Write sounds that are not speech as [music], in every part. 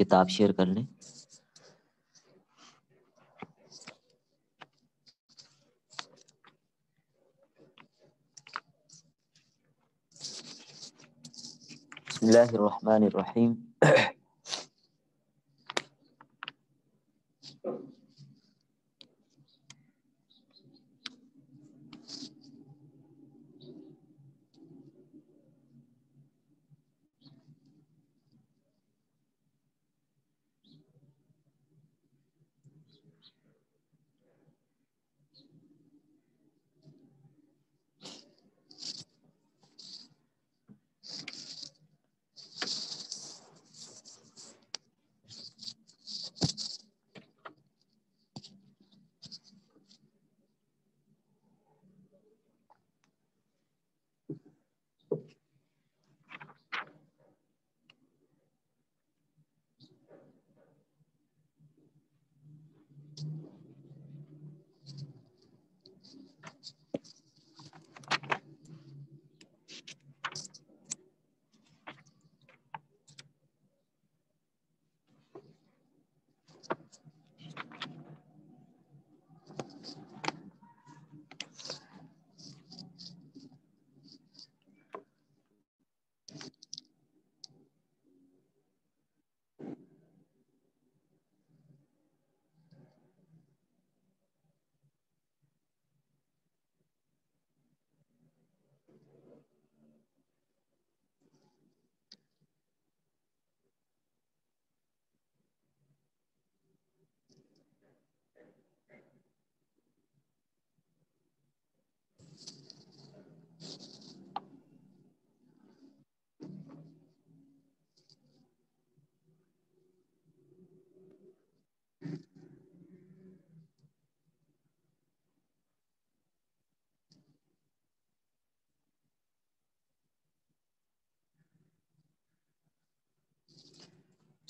किताब शेयर कर लें بسم الله الرحمن الرحيم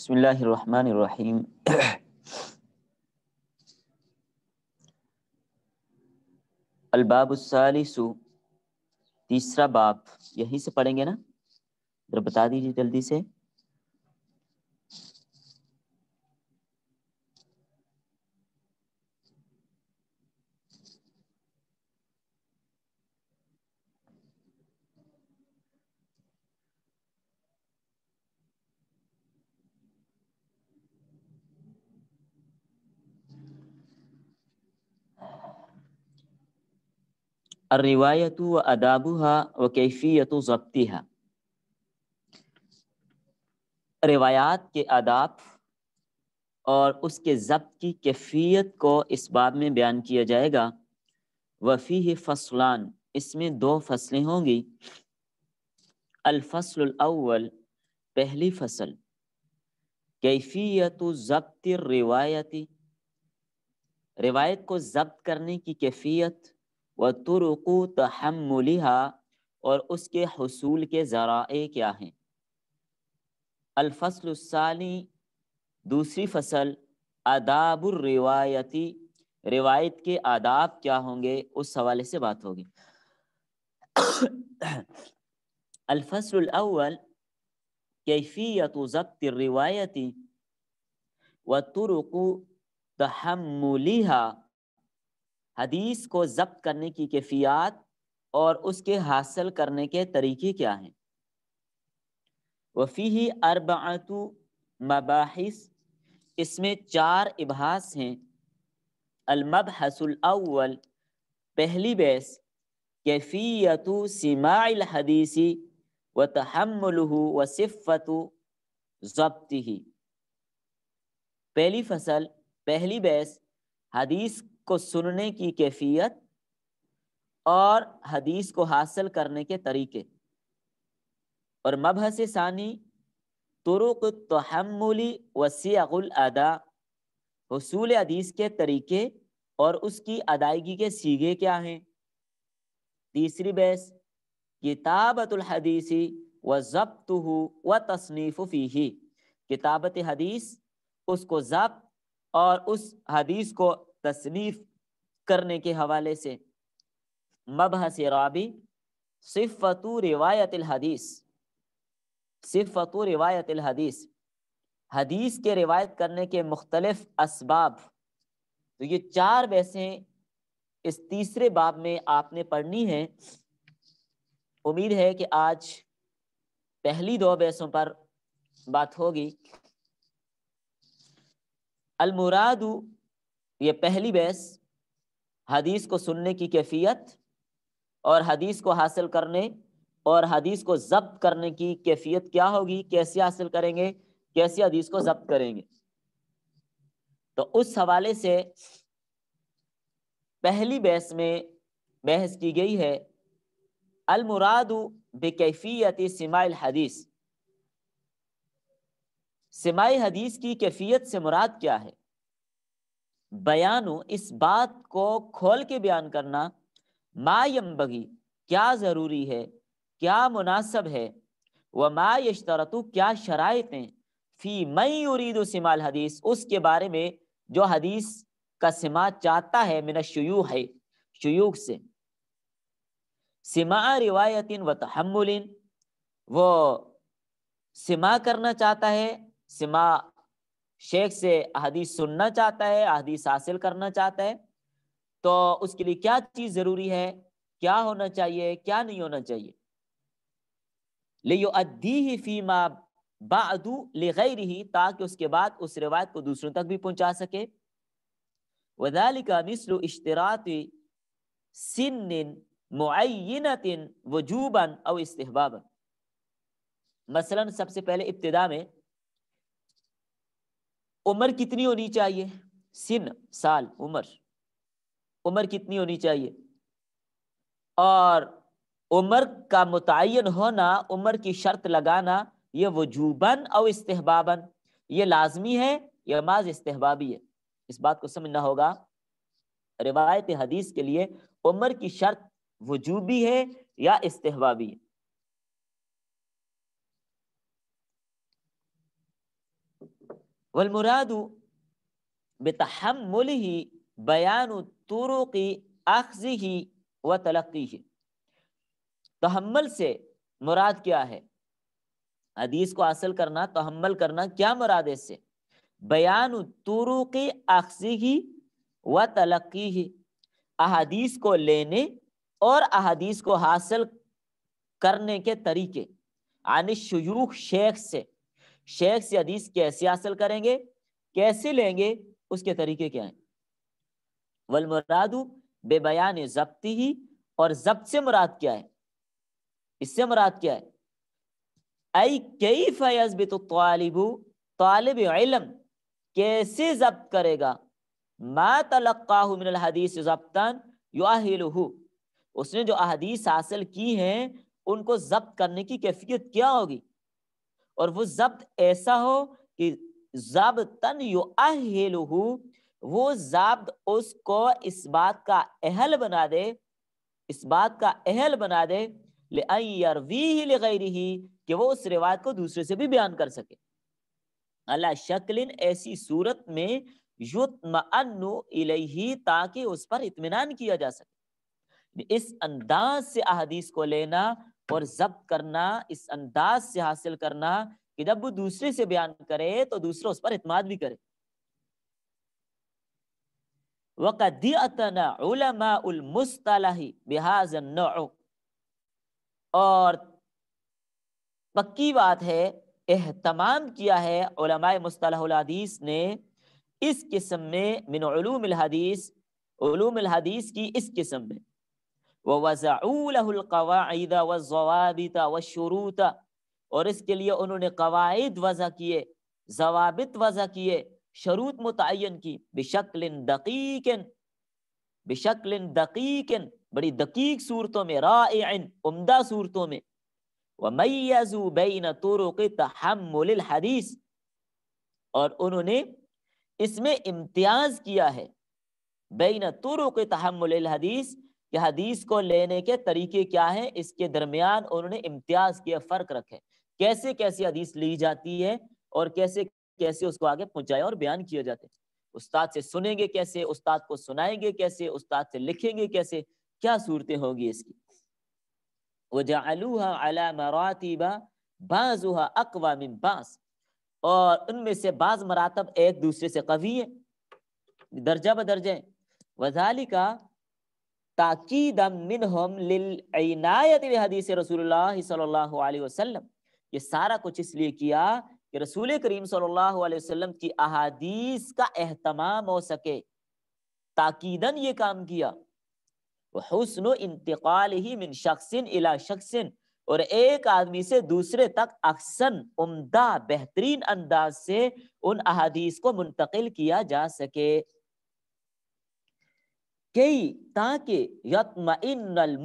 बसमीम अलबाबुसालिसु [coughs] तीसरा बाप यहीं से पढ़ेंगे ना जरा बता दीजिए जल्दी से अर्रिवायत व अदाबुहा व कैफियत ज़ब्तिहा रिवायात के आदाब और उसके ज़ब्त की कैफियत को इस बाब में बयान किया जाएगा वफ़ी फसलान इसमें दो फसलें होंगी अलफसल पहली फसल कैफियत ज़ब्त रिवायती रिवायत को ज़ब्त करने की कैफियत व तुरकु तहमुलिहा और उसके हसूल के ज़रा क्या हैं अलफसलसानी दूसरी फसल अदाबरवायती रिवायत के आदाब क्या होंगे उस हवाले से बात होगी अलफसलवल तो ज़ब्त रिवायती व तुरकु तहमुलिहा हदीस को जब्त करने की कैफियत और उसके हासिल करने के तरीके क्या हैं वफ़ी ही अरबातु मबाहिस इसमें चार इबास हैं अलमब अलमबहसुलवल पहली बहस कैफियत सिमाइल हदीसी व तहमल व सिफ़तु ज़ब्त ही पहली फसल पहली बहस हदीस को सुनने की कैफियत और हदीस को हासिल करने के तरीके और मबहस सानी तुरुक तहमुली वसीगुल अदा हसूल हदीस के तरीके और उसकी अदायगी के सीगे क्या हैं तीसरी बहस किताबतुल हदीसी व जब्त हो व तसनीफ़ ही किताबत हदीस उसको जब्त और उस हदीस को तसनीफ करने के हवाले से मबहस राबी सिफ़त रिवायत हदीस सिफ़त रिवायत हदीस हदीस के रिवायत करने के मुख्तलफ इसबाब तो ये चार वैसे इस तीसरे बाब में आपने पढ़नी है उम्मीद है कि आज पहली दो बहसों पर बात होगी अलमुरादू तो ये पहली बहस हदीस को सुनने की कैफियत और हदीस को हासिल करने और हदीस को जब्त करने की कैफियत क्या होगी कैसे हासिल करेंगे कैसे हदीस को जब्त करेंगे तो उस हवाले से पहली बहस में बहस की गई है अलमुराद बेकैफियती सिमाइल हदीस सिमाई हदीस की कैफियत से मुराद क्या है बयानु इस बात को खोल के बयान करना मायम बगी क्या ज़रूरी है क्या मुनासब है व मा यशतरतु क्या शराइतें फ़ी मई उरीद शिमाल हदीस उसके बारे में जो हदीस का सिमा चाहता है मिन शयु है शयूक से सिमा रिवायतिन व तहमुल वो सिमा करना चाहता है सिमा शेख से अदीस सुनना चाहता है अदीस हासिल करना चाहता है तो उसके लिए क्या चीज जरूरी है क्या होना चाहिए क्या नहीं होना चाहिए ले फीमा ले गई रही ताकि उसके बाद उस रिवायत को दूसरों तक भी पहुंचा सके वदाली का मिसल इश्तरात वजूबन और इस्तेबाबन मसलन सबसे पहले इब्तदा में उम्र कितनी होनी चाहिए सिन साल उम्र उम्र कितनी होनी चाहिए और उम्र का मुतन होना उम्र की शर्त लगाना ये वजूबन और इस्तेबाबन ये लाजमी है यह माज इस्तेबाबी है इस बात को समझना होगा रिवायत हदीस के लिए उम्र की शर्त वजूबी है या इस्तेबाबी है वलमुराद बेतहमुल ही बयान तुरु की आखजी ही व तलक्की ही तहमल से मुराद क्या है हदीस को हासिल करना तहमल करना क्या मुराद है इससे बयान तुरु की आखजी ही व तलक्की ही अहादीस को लेने और अहादीस को हासिल करने के तरीके आनिशयूख शेख से शेख से हदीस कैसे हासिल करेंगे कैसे लेंगे उसके तरीके क्या हैं वल मुरादू बेबयान जब्ती ही और जब्त से मुराद क्या है इससे मुराद क्या है आई कई फैजब तो तालिबू तालब इलम कैसे जब्त करेगा मा तलक़ा मिनल हदीस जब्तन युआहिलहु उसने जो अहदीस हासिल की हैं उनको जब्त करने की कैफियत क्या होगी और वो जब्त ऐसा हो कि जबतन युअहलहू वो जब्त उसको इस बात का अहल बना दे इस बात का अहल बना दे ले ही ले कि वो उस रिवायत को दूसरे से भी बयान कर सके अल्लाह शक्लिन ऐसी सूरत में इलैही ताकि उस पर इतमान किया जा सके इस अंदाज से अहदीस को लेना और जब्त करना इस अंदाज से हासिल करना कि जब वो दूसरे से बयान करे तो दूसरा उस पर इतमाद भी करे और पक्की बात है एहतमाम किया है मुस्तलादीस ने इस किस्म में मिन हदीस की इस किस्म में व शुरूता और इसके लिए उन्होंने कवायद वज़ा किए जवाब वजह किए शरूत मुतन की बिशकलिन दकीकन बिशकलिन दकीकन बड़ी दकीक सूरतों में राइन उम्दा सूरतों में वमैयजू बैन और उन्होंने इसमें इम्तियाज किया है बैन तुरुक के हदीस कि हदीस को लेने के तरीके क्या हैं इसके दरमियान उन्होंने इम्तियाज के फर्क रखे कैसे कैसे हदीस ली जाती है और कैसे कैसे उसको आगे पहुंचाया और बयान किया जाते हैं उस्ताद से सुनेंगे कैसे उस्ताद को सुनाएंगे कैसे उस्ताद से लिखेंगे कैसे क्या सूरतें होगी इसकी वजालूहा अला मरातिबा बाजुहा अकवा मिन बास और उनमें से बाज मरातब एक दूसरे से कवी है दर्जा ब दर्जा है वजालिका ताकीदम मिनहम लिल इनायत हदीस रसूलुल्लाह सल्लल्लाहु अलैहि वसल्लम ये सारा कुछ इसलिए किया कि रसूल करीम सल्लल्लाहु अलैहि वसल्लम की अहादीस का अहतमाम हो सके ताकीदन ये काम किया हुसन इंतकाल ही मिन शख्स इला शख्स और एक आदमी से दूसरे तक अक्सन उम्दा बेहतरीन अंदाज से उन अहादीस को मुंतकिल किया जा सके कई ताकि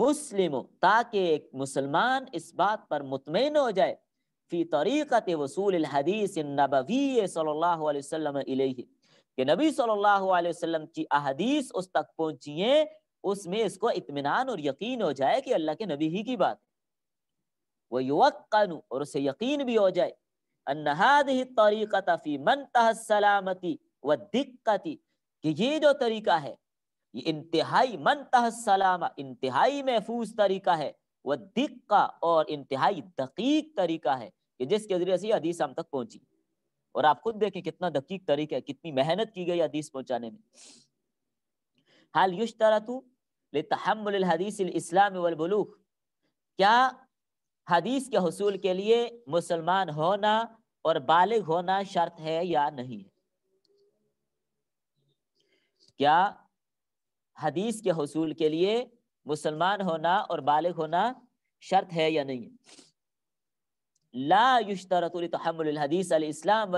मुस्लिम ताकि एक मुसलमान इस बात पर मुतमिन हो जाए फी तरीक़त वसूल हदीस नबवी सल्लल्लाहु अलैहि वसल्लम इलेही कि नबी सल्लल्लाहु अलैहि वसल्लम की अहदीस उस तक पहुंचिए उसमें इसको इत्मीनान और यकीन हो जाए कि अल्लाह के नबी ही की बात है युवक युवकानु और उसे यकीन भी हो जाए अन्नहाद ही तरीक़त फी मन सलामती व दिक्कती कि ये जो तरीका है ये इंतहाई मन सलाम इंतहाई महफूज तरीका है वह दिक्का और इंतहाई दकीक तरीका है कि जिसके जरिए से हदीस हम तक पहुंची और आप खुद देखें कितना दकीक तरीका है कितनी मेहनत की गई हदीस पहुंचाने में हाल युशतरतु लितहम्मुल हदीस इस्लाम वलबलूक क्या हदीस के हसूल के लिए मुसलमान होना और बालिग होना शर्त है या नहीं है क्या हदीस के हसूल के लिए मुसलमान होना और बालिग होना शर्त है या नहीं ला युशतरतुल हदीस अल इस्लाम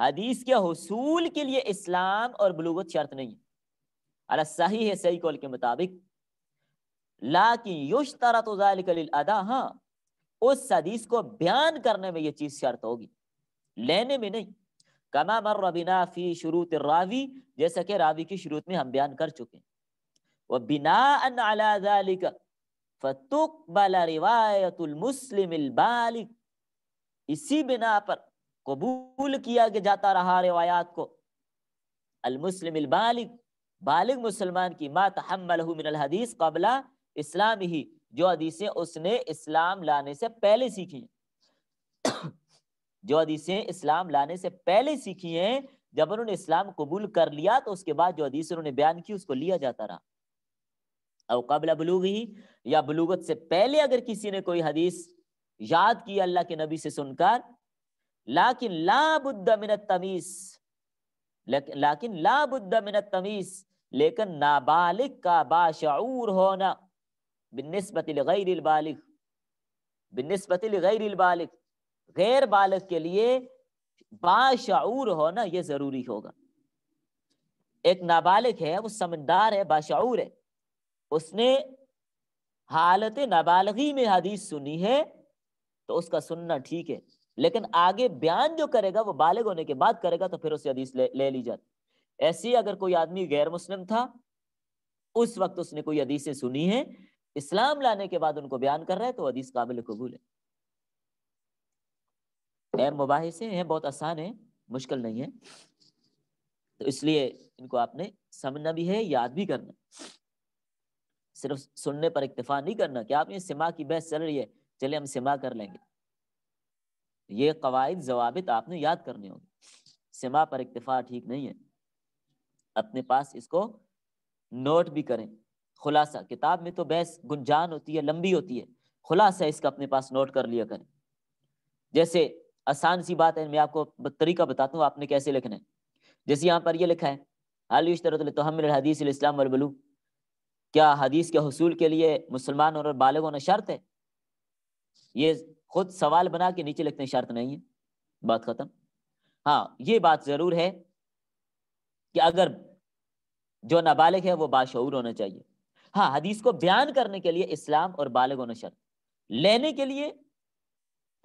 हदीस के हसूल के लिए इस्लाम और बलूगत शर्त नहीं है सही है सही कौल के मुताबिक ला युश अदा हाँ उस हदीस को बयान करने में ये चीज शर्त होगी लेने में नहीं कमा मर बिना फी शुरूत रावी जैसा कि रावी की शुरूत में हम बयान कर चुके बिना इसी बिना पर कबूल किया के जाता रहा रिवायात को अलमुस्लिम बालिग बालिग मुसलमान की मात हम हदीस कबला इस्लाम ही जो हदीसें उसने इस्लाम लाने से पहले सीखी जो हदीसें इस्लाम लाने से पहले सीखी हैं जब उन्होंने इस्लाम कबूल कर लिया तो उसके बाद जो हदीस उन्होंने बयान की उसको लिया जाता रहा अवकबला बलूग ही या बलूगत से पहले अगर किसी ने कोई हदीस याद की अल्लाह के नबी से सुनकर लाकिन लाबुद्द मिनत तमीज लाकिन लाबुद्द मिनत तमीज लेकिन नाबालिग का बाशूर होना बिन्नस्बत गैर बालिग बिन्नस्बत गैर बालिग गैर बालक के लिए बाशाऊर होना यह जरूरी होगा एक नाबालिग है वो समझदार है बाशाऊर है उसने हालत नाबालगी में हदीस सुनी है तो उसका सुनना ठीक है लेकिन आगे बयान जो करेगा वो बालिग होने के बाद करेगा तो फिर उसे हदीस ले, ले ली जाती ऐसे अगर कोई आदमी गैर मुस्लिम था उस वक्त उसने कोई हदीसें सुनी है इस्लाम लाने के बाद उनको बयान कर रहा है तो हदीस काबिल कबूल है गैर मुबाह से हैं बहुत आसान है मुश्किल नहीं है तो इसलिए इनको आपने समझना भी है याद भी करना सिर्फ सुनने पर इतफा नहीं करना कि ये सिमा की बहस चल रही है चले हम सिमा कर लेंगे ये कवायद जवाबित आपने याद करने होंगे सिमा पर इतफा ठीक नहीं है अपने पास इसको नोट भी करें खुलासा किताब में तो बहस गुंजान होती है लंबी होती है खुलासा इसका अपने पास नोट कर लिया करें जैसे आसान सी बात है मैं आपको तरीका बताता हूँ आपने कैसे लिखना है जैसे यहाँ पर ये लिखा है हाल हदीस इस्लाम वलबलू क्या हदीस के हसूल के लिए मुसलमान और बालग होना शर्त है ये खुद सवाल बना के नीचे लिखते हैं शर्त नहीं है बात खत्म हाँ ये बात ज़रूर है कि अगर जो नाबालिग है वो बाशूर होना चाहिए हाँ हदीस को बयान करने के लिए इस्लाम और बालग होना शर्त लेने के लिए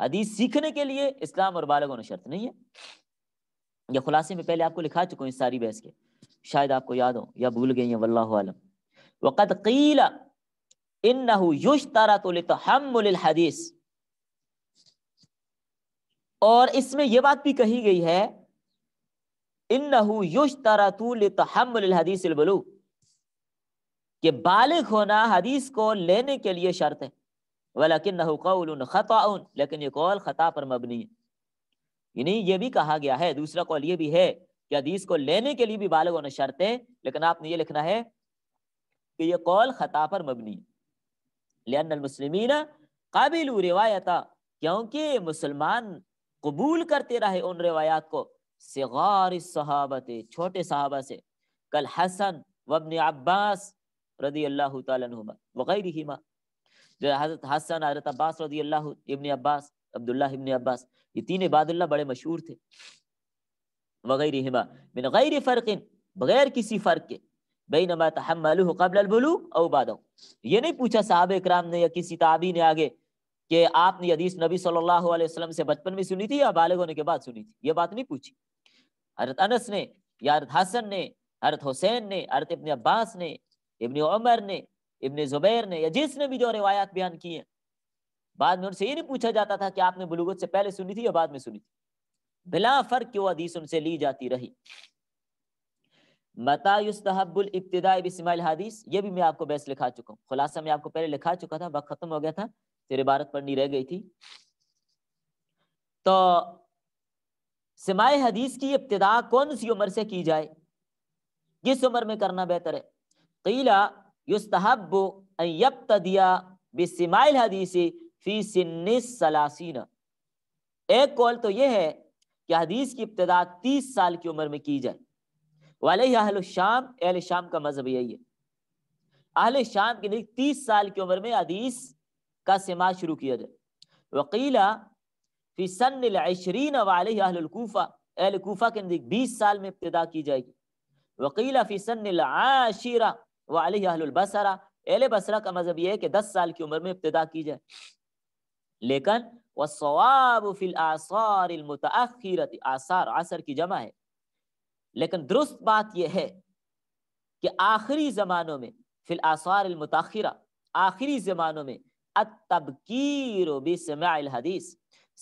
हदीस सीखने के लिए इस्लाम और बालगों ने शर्त नहीं है यह खुलासे में पहले आपको लिखा चुका हूँ इस सारी बहस के शायद आपको याद हो या भूल गई हैं वल्लाह आलम वक़द कीला इन्नहु युशतरतुलतहम्मुलहदीस और इसमें यह बात भी कही गई है इन्नहु युशतरतुलतहम्मुलहदीस अलबलूग के बालिग होना हदीस को लेने के लिए शर्त है वलाकिन नहुकाउल लेकिन ये कौल ख़ता पर मबनी यानी ये भी कहा गया है दूसरा कौल ये भी है कि हदीस को लेने के लिए भी बालग होना शर्त है लेकिन आपने ये लिखना है कि ये कौल ख़ता पर मबनी लियनमसलमिन काबिल रिवायत क्योंकि मुसलमान कबूल करते रहे उन रिवायात को सिगार सहाबत छोटे सहाबा से कल हसन वबन अब्बास रदी अल्लाह तुमा वगैरह जो हजरत हसन हजरत अब्बास रजी अल्लाह इबन अब्बास अब्दुल्ला इबन अब्बास ये तीन इबादुल्ला बड़े मशहूर थे वगैरह हिमा बिन गैर फ़र्क़ बगैर किसी फ़र्क के बई नमा तहमल कबलबलूक अबाद ये नहीं पूछा साहब इक्राम ने या किसी ताबी ने आगे कि आपने हदीस नबी सल्लल्लाहु अलैहि वसल्लम से बचपन में सुनी थी या बालिग होने के बाद सुनी थी ये बात नहीं पूछी हरत अनस ने या हरत हसन ने हरत हुसैन ने हरत इबन अब्बास ने इबन उमर ने इबन जुबैर ने या जिसने भी जो रिवायात बयान की है बाद में उनसे ये नहीं पूछा जाता था कि आपने बलूगत से पहले सुनी थी या बाद में सुनी थी बिला फर्क क्यों हदीस उनसे ली जाती रही मतायुस्तहबुल इब्तदा बिस्माइल हदीस ये भी मैं आपको बहस लिखा चुका हूँ खुलासा मैं आपको पहले लिखा चुका था वक्त खत्म हो गया था फिर इबारत पढ़नी रह गई थी तो समाय हदीस की इब्तदा कौन सी उम्र से की जाए किस उम्र में करना बेहतर है कीला युस्तहब यबतदिया बिसमाइल हदीसी फ़ी सलासीना एक कॉल तो यह है कि हदीस की इब्तदा तीस साल की उम्र में की जाए वाले अहल शाम अहल शाम का मजहब यही है अहल शाम के नज़दीक तीस साल की उम्र में हदीस का सिमा शुरू किया जाए वकीला फ़ी सन्शरीन वाले अहलकूफ़ा अहल कूफ़ा के नज़दीक बीस साल में इब्तदा की जाएगी वकीला फ़ी सन्शिरा वाली अहलबसरा एल बसरा का मजहब यह है कि दस साल की उम्र में इब्तदा की जाए लेकिन वसवाबिल आसार आसार आसर की जमा है लेकिन दुरुस्त बात यह है कि आखिरी ज़मानों में फिल आसार आखिरी ज़मानों में तबकीर हदीस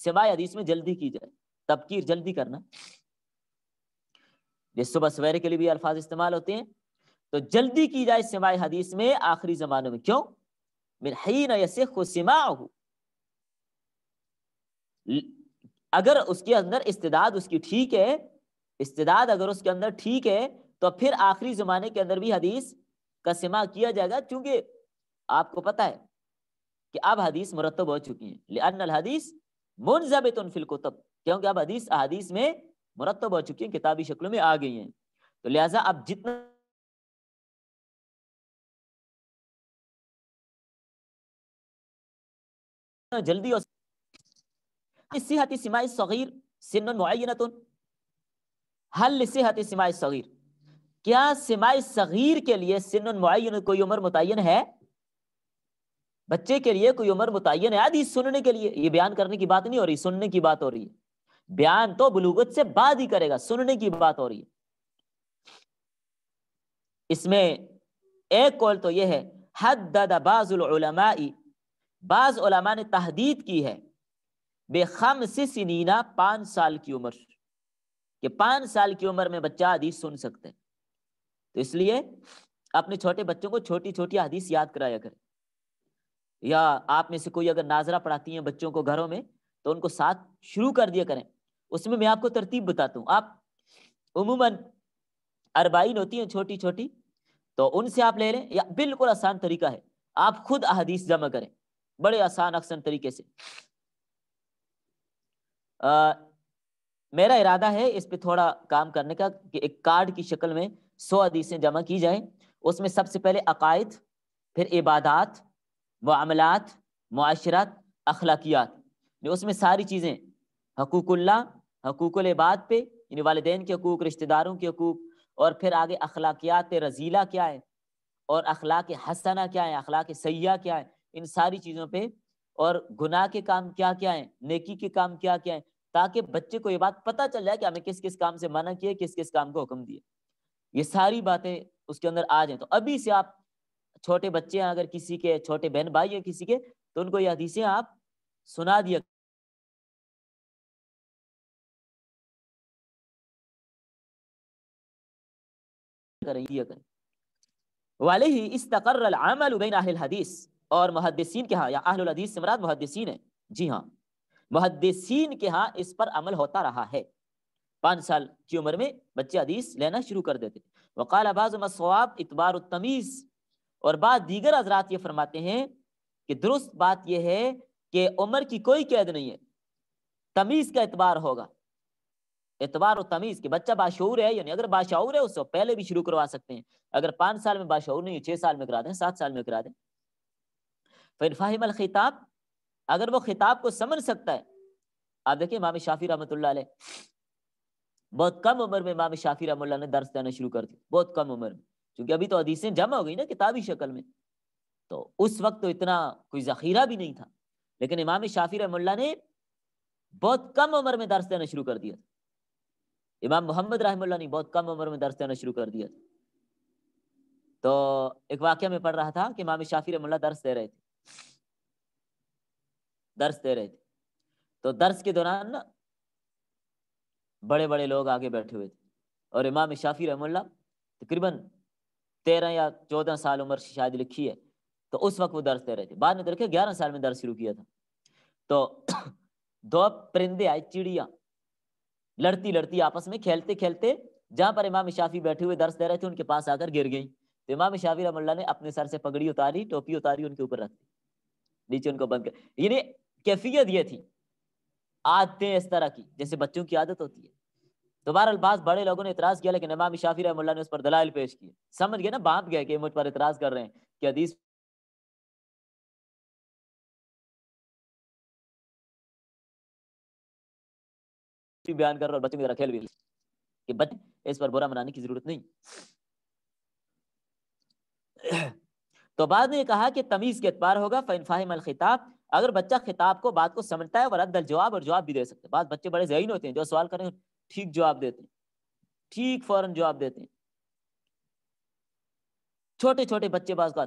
समाय हदीस में जल्दी की जाए तबकीर जल्दी करना सुबह सवेरे के लिए भी अल्फाज इस्तेमाल होते हैं तो जल्दी की जाए सिमाय हदीस में आखिरी जमानों में क्यों मिन यसे खुसिमा अगर उसके अंदर इस्तेदाद उसकी ठीक है इस्तेदाद अगर उसके अंदर ठीक है तो फिर आखिरी जमाने के अंदर भी हदीस का सिमा किया जाएगा क्योंकि आपको पता है कि अब हदीस मुरतब हो चुकी है लेन फिल कुतब क्योंकि अब हदीस अदीस में मुरतब हो चुकी है किताबी शक्लों में आ गई हैं तो लिहाजा अब जितना जल्दी सगीर क्या सिमाई सगीर के लिए सिन्न कोई उम्र मुतन है बच्चे के लिए कोई उम्र मुतन है आदि सुनने के लिए ये बयान करने की बात नहीं हो रही सुनने की बात हो रही है बयान तो बलूगत से बाद ही करेगा सुनने की बात हो रही है इसमें एक कौल तो यह है हद बाजुलमाई बाज ने तहदीद की है बेखम से सिनीना पाँच साल की उम्र कि पाँच साल की उम्र में बच्चा हदीस सुन सकते हैं तो इसलिए अपने छोटे बच्चों को छोटी छोटी हदीस याद कराया करें या आप में से कोई अगर नाजरा पढ़ाती हैं बच्चों को घरों में तो उनको साथ शुरू कर दिया करें उसमें मैं आपको तरतीब बताता हूँ आप उमूमन अरबाइन होती हैं छोटी छोटी तो उनसे आप ले लें या बिल्कुल आसान तरीका है आप खुद अहदीस जमा करें बड़े आसान अक्सर तरीके से आ, मेरा इरादा है इस पे थोड़ा काम करने का कि एक कार्ड की शक्ल में सौ अदीसें जमा की जाए उसमें सबसे पहले अकायद फिर इबादत मामलात माशरत अखलाकियात उसमें सारी चीज़ें हकूकुल्ला हकूक इबाद पे यानी वालदेन के हकूक रिश्तेदारों के हकूक और फिर आगे अखलाकियात रजीला क्या है और अखलाक हसना क्या है अखलाक सयाह क्या है इन सारी चीज़ों पे और गुनाह के काम क्या क्या हैं नेकी के काम क्या क्या हैं ताकि बच्चे को ये बात पता चल जाए कि हमें किस किस काम से मना किया किस किस काम को हुक्म दिए ये सारी बातें उसके अंदर आ जाए तो अभी से आप छोटे बच्चे हैं अगर किसी के छोटे बहन भाई हैं किसी के तो उनको ये हदीसें आप सुना दिया करें करें वाले ही इस तकर हदीस और मुहदसिन के यहाँ या से मराद मुहदसिन है जी हाँ मुहदसिन के यहाँ इस पर अमल होता रहा है पाँच साल की उम्र में बच्चे अदीस लेना शुरू कर देते वकाल अबाज इतबार तमीज़ और बाद दीगर हजरात ये फरमाते हैं कि दुरुस्त बात यह है कि उम्र की कोई कैद नहीं है तमीज़ का एतबार होगा एतबार और तमीज़ के बच्चा बाशूर है यानी अगर बाशूर है उससे पहले भी शुरू करवा सकते हैं अगर पाँच साल में बाशूर नहीं छः साल में करा दें सात साल में करा दें फिर फाहिम खिताब अगर वो खिताब को समझ सकता है आप देखिए इमाम शाफी रहमत बहुत कम उम्र में इमाम शाफी रहम ने दर्स देना शुरू कर दिया बहुत कम उम्र में क्योंकि अभी तो अदीसें जमा हो गई ना किताबी शक्ल में तो उस वक्त तो इतना कोई जखीरा भी नहीं था लेकिन इमाम शाफी रहमल्ला ने बहुत कम उम्र में दर्स देना शुरू कर दिया इमाम मोहम्मद रहमल्ला ने बहुत कम उम्र में दर्स देना शुरू कर दिया तो एक वाक्य में पढ़ रहा था कि इमाम शाफी रहमल्ला दर्स दे रहे थे दर्श दे रहे थे तो दर्श के दौरान ना बड़े बड़े लोग आगे बैठे हुए थे और इमाम शाफी रहमल्ला तकरीबन तेरह या चौदह साल उम्र से शायद लिखी है तो उस वक्त वो दर्श दे रहे थे बाद में देखे ग्यारह साल में दर्ज शुरू किया था तो दो परिंदे आए चिड़िया लड़ती लड़ती आपस में खेलते खेलते जहां पर इमाम शाफी बैठे हुए दर्श दे रहे थे उनके पास आकर गिर गई तो इमाम शाफी रमल्ला ने अपने सर से पगड़ी उतारी टोपी उतारी उनके ऊपर रख दी नीचे उनको बंद कर यानी कैफियत ये थी आदतें इस तरह की जैसे बच्चों की आदत होती है दोबारा बहरहाल बड़े लोगों ने इतराज किया लेकिन इमाम शाफी रहम ने उस पर दलाल पेश किए समझ गए ना बांप गए कि मुझ पर इतराज कर रहे हैं कि अदीस बयान कर रहा और बच्चों की तरह खेल भी कि बच्चे इस पर बुरा मनाने की जरूरत नहीं तो बाद में कहा कि तमीज के अतबार होगा फिन फ़ाहिम अलखिताब अगर बच्चा खिताब को बात को समझता है वरदल जवाब और जवाब भी दे सकते हैं बात बच्चे बड़े जहीन होते हैं जो सवाल करें ठीक जवाब देते हैं ठीक फौरन जवाब देते हैं छोटे छोटे बच्चे बाज का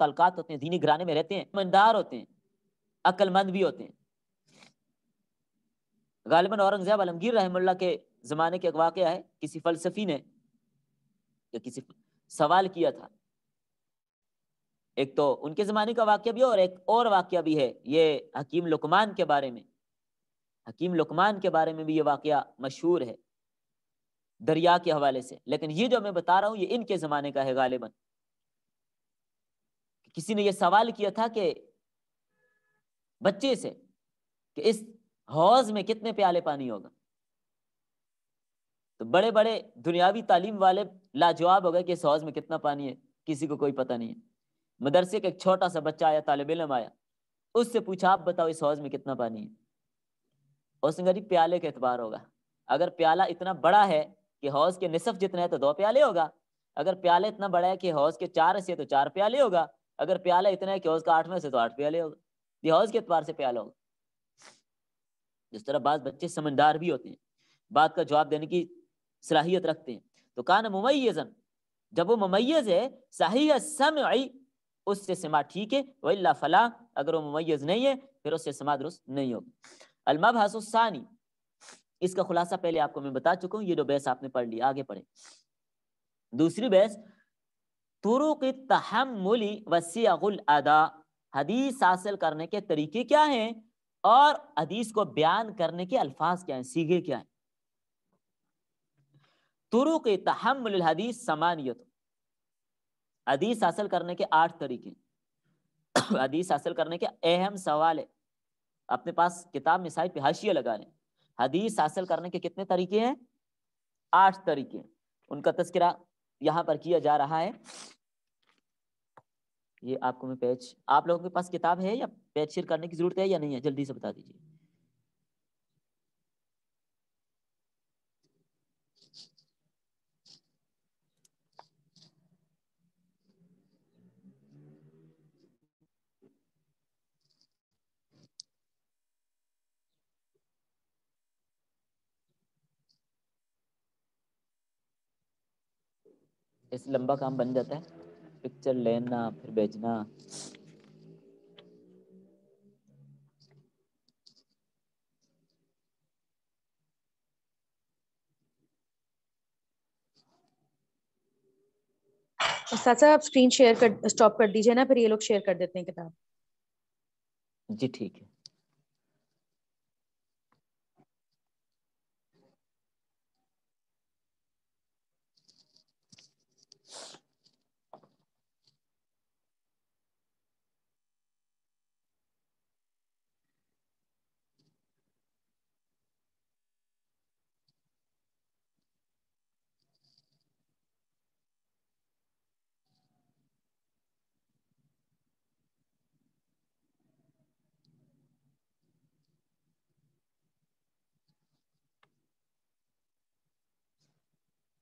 तलकात होते हैं दीनी घराने में रहते हैं ईमानदार होते हैं अक्लमंद भी होते हैं गालिबन औरंगजेब आलमगीर रहमुल्ला के ज़माने के वाक़ है किसी फ़लसफ़ी ने या किसी सवाल किया था एक तो उनके ज़माने का वाक्य भी और एक और वाक्य भी है ये हकीम लुकमान के बारे में हकीम लुकमान के बारे में भी ये वाक मशहूर है दरिया के हवाले से लेकिन ये जो मैं बता रहा हूँ ये इनके ज़माने का है गालिबा किसी ने यह सवाल किया था कि बच्चे से कि इस हौज में कितने प्याले पानी होगा तो बड़े बड़े दुनियावी तालीम वाले लाजवाब हो गए कि इस हौज में कितना पानी है किसी को कोई पता नहीं है मदरसे का एक छोटा सा बच्चा आया तालब इलम आया उससे पूछा आप बताओ इस हौज में कितना पानी है उसने कहा जी प्याले का एतबार होगा अगर प्याला इतना बड़ा है कि हौज के निसफ जितना है तो दो प्याले होगा अगर प्याला इतना बड़ा है कि हौज के चार से तो चार प्याले होगा अगर प्याला इतना है कि हौज का आठ में से तो आठ प्याले होगा ये हौज के एतबार से प्याला होगा जिस तरह बात बच्चे समझदार भी होते हैं बात का जवाब देने की सलाहियत रखते हैं तो कान मुमैजन जब वो मुमैज़ है सही समय उससे समा ठीक है वही फला अगर वो मुमैज़ नहीं है फिर उससे समा दुरुस्त नहीं होगी अलमा अलमबासानी इसका खुलासा पहले आपको मैं बता चुका हूँ ये जो बहस आपने पढ़ ली आगे पढ़े दूसरी बहस तुरुक तहमुली वसीगुल अदा हदीस हासिल करने के तरीके क्या हैं और हदीस को बयान करने के अल्फाज क्या हैं सीगे क्या हैं तुरुक तहमुल समानियत अदीस हासिल करने के आठ तरीके अदीस [coughs] हासिल करने के अहम सवाल है अपने पास किताब में साहिब हाशिया लगा लें हदीस हासिल करने के कितने तरीके हैं आठ तरीके उनका तस्करा यहाँ पर किया जा रहा है ये आपको मैं पेज आप लोगों के पास किताब है या पेज शेयर करने की जरूरत है या नहीं है जल्दी से बता दीजिए इस लंबा काम बन जाता है पिक्चर लेना फिर भेजना आप स्क्रीन शेयर कर स्टॉप कर दीजिए ना फिर ये लोग शेयर कर देते हैं किताब जी ठीक है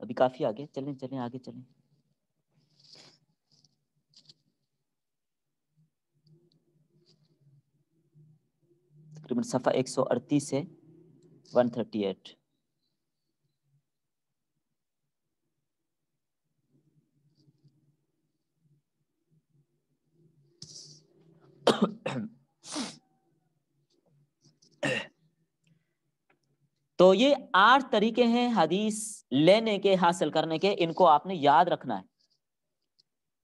अभी काफी आगे चलें चलें आगे चलें तकरीबन सफ़ा 138 से 138 तो ये आठ तरीके हैं हदीस लेने के हासिल करने के इनको आपने याद रखना है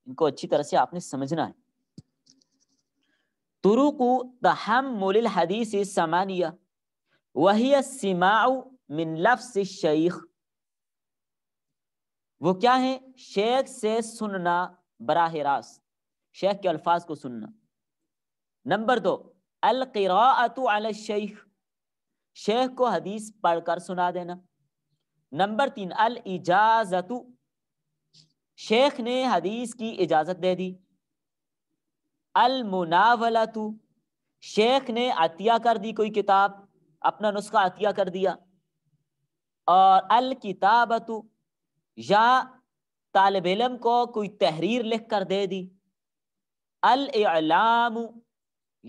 इनको अच्छी तरह से आपने समझना है तुरुकु तहमुल हदीस समानिया वही सिमाऊ मिन लफ्स शेख वो क्या है शेख से सुनना बराह रास्त शेख के अल्फाज को सुनना नंबर दो अल शेख शेख को हदीस पढ़कर सुना देना नंबर तीन अल इजाजतु शेख ने हदीस की इजाजत दे दी अल मुनावलातु शेख ने अतिया कर दी कोई किताब अपना नुस्खा अतिया कर दिया और अल किताबतु या तालब इलम को कोई तहरीर लिख कर दे दी अल इलाम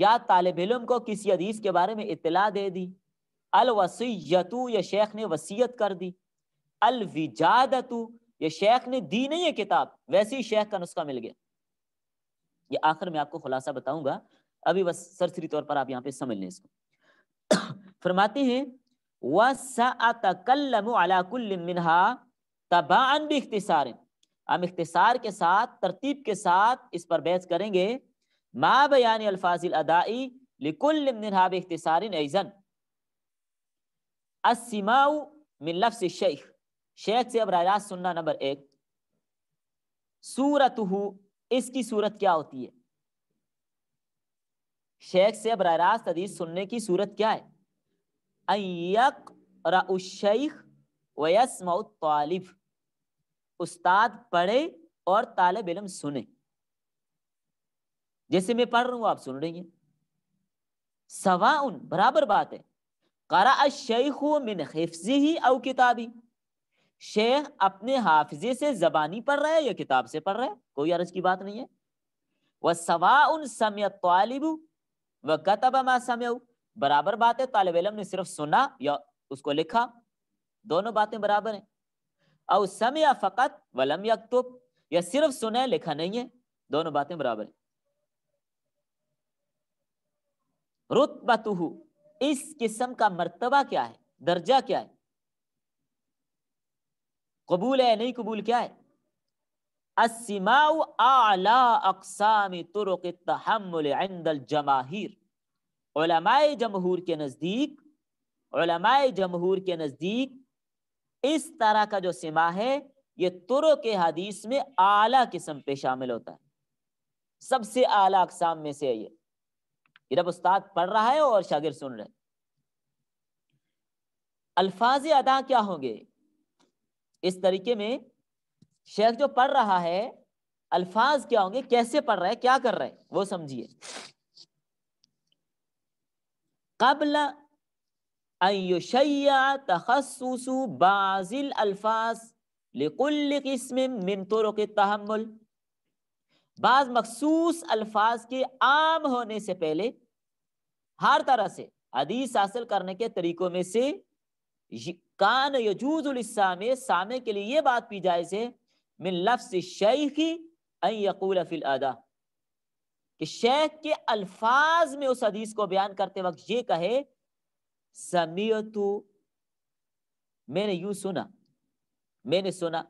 या तालब इलम को किसी हदीस के बारे में इतला दे दी अलवसीयतु वसीयतु शेख ने वसीयत कर दी अलविजादतु विजादतु शेख ने दी नहीं है किताब वैसे ही शेख का नुस्खा मिल गया ये आखिर में आपको खुलासा बताऊंगा अभी बस सरसरी तौर पर आप यहाँ पे समझ लें इसको [coughs] फरमाते हैं अला वसलमिनहा तबान भी इख्तिसार हम इख्तिसार के साथ तरतीब के साथ इस पर बहस करेंगे मा बयान अल्फाजिल अदाई लिकुल मिनहा भी इख्तिसारिन ऐजन अस्सिमाउ मिल लफ्स शेख शेख से अब राज सुनना नंबर एक सूरत इसकी सूरत क्या होती है शेख से बर रास्त हदीस सुनने की सूरत क्या है शेख वयसमालिब उस्ताद पढ़े और तालब इलम सुने जैसे मैं पढ़ रहा हूं आप सुन रही हैं सवा उन बराबर बात है करा अशेख मिन हिफ्जी ही अव किताबी शेख अपने हाफजे से जबानी पढ़ रहे हैं या किताब से पढ़ रहे हैं कोई अर्ज की बात नहीं है वह सवा उन समय तालिब व कतब मा समय बराबर बात है तालब इलम ने सिर्फ सुना या उसको लिखा दोनों बातें बराबर हैं और समय फ़कत वलम यकतुब या सिर्फ सुना है लिखा नहीं है दोनों बातें बराबर हैं रुतबतु इस किस्म का मर्तबा क्या है दर्जा क्या है कबूल है नहीं कबूल क्या है जमाहिर जमहूर के नज़दीक जमहूर के नज़दीक इस तरह का जो सिमा है ये तुरो के हदीस में आला किस्म पे शामिल होता है सबसे आला अकसाम में से है ये जब उस्ताद पढ़ रहा है और शागिर सुन रहे अल्फाज अदा क्या होंगे इस तरीके में शेख जो पढ़ रहा है अल्फाज क्या होंगे कैसे पढ़ रहा है क्या कर रहा है वो समझिए कबल तखसूसु बाजिल अल्फाज लिकुल किस्म मिन तुरुक तहमुल बाज मखसूस अल्फाज के आम होने से पहले हर तरह से हदीस हासिल करने के तरीकों में से कान यजूजुलसा में सामे के लिए ये बात पी जाए से मिन लफ्स शेखी यकूल फिल अदा कि शेख के अल्फाज में उस हदीस को बयान करते वक्त ये कहे समीतु मैंने यूं सुना मैंने सुना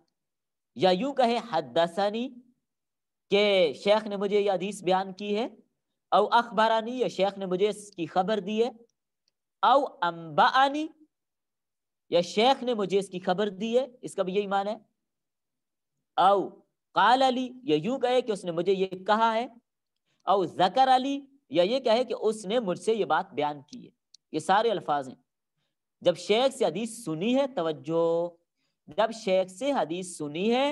या यूं कहे हदसनी कि शेख ने मुझे ये हदीस बयान की है और अखबारानी या शेख ने मुझे इसकी खबर दी है औ अम्बानी या शेख ने मुझे इसकी खबर दी है इसका भी यही मान है औ काल अली या यूं कहे कि उसने मुझे ये कहा है औ जकर अली या ये कहे कि उसने मुझसे ये बात बयान की है ये सारे अल्फाज हैं जब शेख से हदीस सुनी है तवज्जो जब शेख से हदीस सुनी है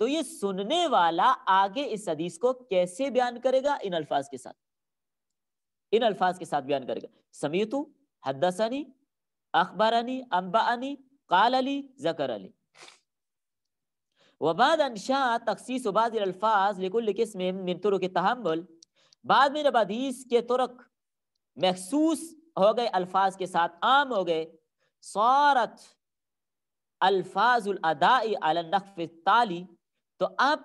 तो ये सुनने वाला आगे इस हदीस को कैसे बयान करेगा इन अल्फाज के साथ इन अल्फाज के साथ बयान करेगा समीतु हदसनी अखबारानी अली काल अली जकर अली वबाद अनशा तखसीस अल्फाज लिकुल किस्म मिन तुरुक तहम्मुल बाद में जब हदीस के तुरक महसूस हो गए अल्फाज के साथ आम हो गए सारत अल्फाज अदाई अल नखफ ताली तो अब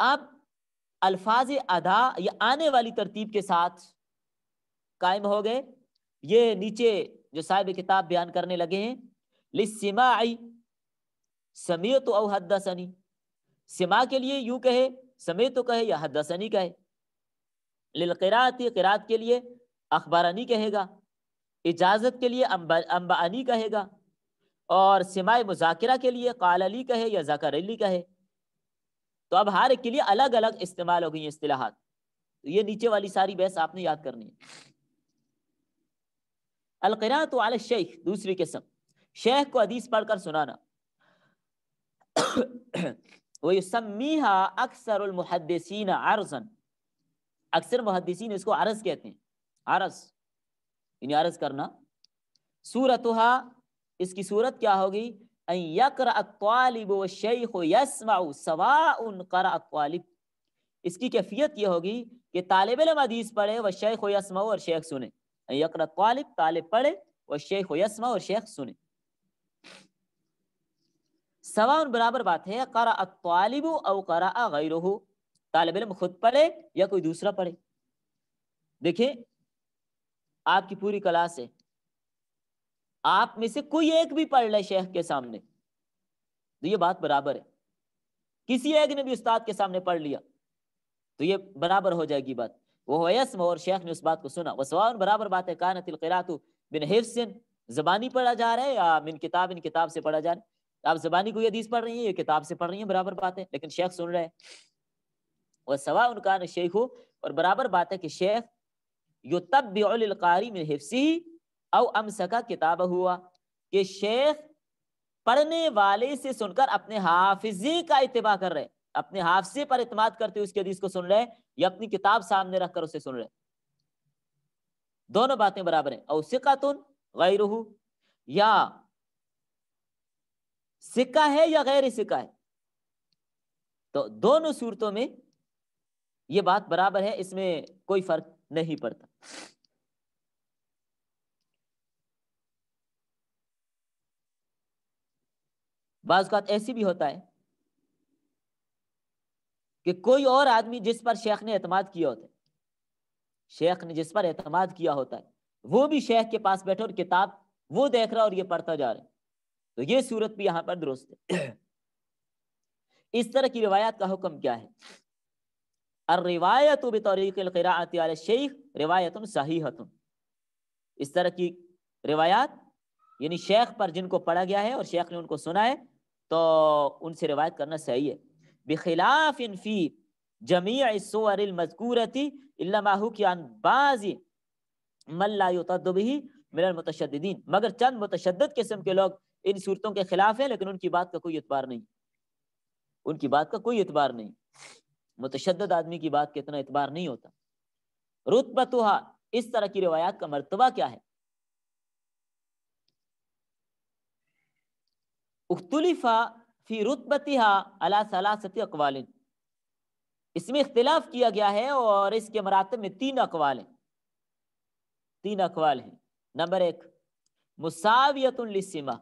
अब अल्फाज अदा या आने वाली तरतीब के साथ कायम हो गए ये नीचे जो साहिब किताब बयान करने लगे हैं लिस्मा आई समय तो अव सिमा के लिए यूं कहे समय तो कहे या हदसनी कहे लिलकरात किरात के लिए अखबारानी कहेगा इजाज़त के लिए अम्बानी कहेगा और सिमाए मुजाकिरा के लिए कालली कहे या जकर अली कहे तो अब हर एक के लिए अलग अलग इस्तेमाल हो गई है असलाहत तो ये नीचे वाली सारी बहस आपने याद करनी है अलकरा तो आल शेख दूसरी किस्म शेख को हदीस पढ़कर सुनाना [coughs] वो वसमीहा अक्सर मुहदसिन आरसन अक्सर मुहदसिन इसको आरस कहते हैं आरस इन्हें आरस करना सूरत इसकी सूरत क्या होगी इसकी कैफियत यह होगी कि तालिब हदीस पढ़े व शेख यसमा और शेख सुने यकर तालिब तालिब पढ़े व शेख यसमा और शेख सुने सवा बराबर बात है करा तालिब और करा गैर तालब इम खुद पढ़े या कोई दूसरा पढ़े देखिए आपकी पूरी क्लास है आप में से कोई एक भी पढ़ ले शेख के सामने तो ये बात बराबर है किसी एक ने भी उस्ताद के सामने पढ़ लिया तो ये बराबर हो जाएगी बात वो यसम और शेख ने उस बात को सुना वसवान बराबर बात है कान तिलकरातु बिन हिफ्सिन जबानी पढ़ा जा रहा है या बिन किताब इन किताब से पढ़ा जा रहा है आप जबानी कोई हदीस पढ़ रही है ये किताब से पढ़ रही है बराबर बात है लेकिन शेख सुन रहे हैं वह सवा उनका शेख हो और बराबर बात है कि शेख यो तब बेकारी में हिफ्सी औ अमसका किताब हुआ कि शेख पढ़ने वाले से सुनकर अपने हाफिजी का इतबा कर रहे अपने हाफजे पर इतम करते हुए उसके हदीस को सुन रहे या अपनी किताब सामने रखकर उसे सुन रहे दोनों बातें बराबर हैं और तुन गैर या सिक्का है या गैर सिक्का है तो दोनों सूरतों में ये बात बराबर है इसमें कोई फर्क नहीं पड़ता बाज ऐसी भी होता है कि कोई और आदमी जिस पर शेख ने अतमाद किया होता है शेख ने जिस पर अतमाद किया होता है वो भी शेख के पास बैठे और किताब वो देख रहा और ये पढ़ता जा रहा है तो ये सूरत भी यहाँ पर दुरुस्त है इस तरह की रिवायत का हुक्म क्या है और रिवायत शेख रिवायत सही इस तरह की रिवायात यानी शेख पर जिनको पढ़ा गया है और शेख ने उनको सुना है तो उनसे रिवायत करना सही है बखिलाफ इनफी जमी मजकूरती मल्लाबी मगर चंद मुतद किस्म के लोग इन सूरतों के खिलाफ हैं लेकिन उनकी बात का कोई एतबार नहीं उनकी बात का कोई एतबार नहीं मुतद आदमी की बात का इतना एतबार नहीं होता रुतबतुहा इस तरह की रिवायात का मरतबा क्या है उख्तलिफा फ़ी रुतबतहा अला सलासती अकवाल इसमें इख्तलाफ किया गया है और इसके मरातब में तीन अकवाल हैं तीन अकवाल हैं नंबर एक मुसावियतमा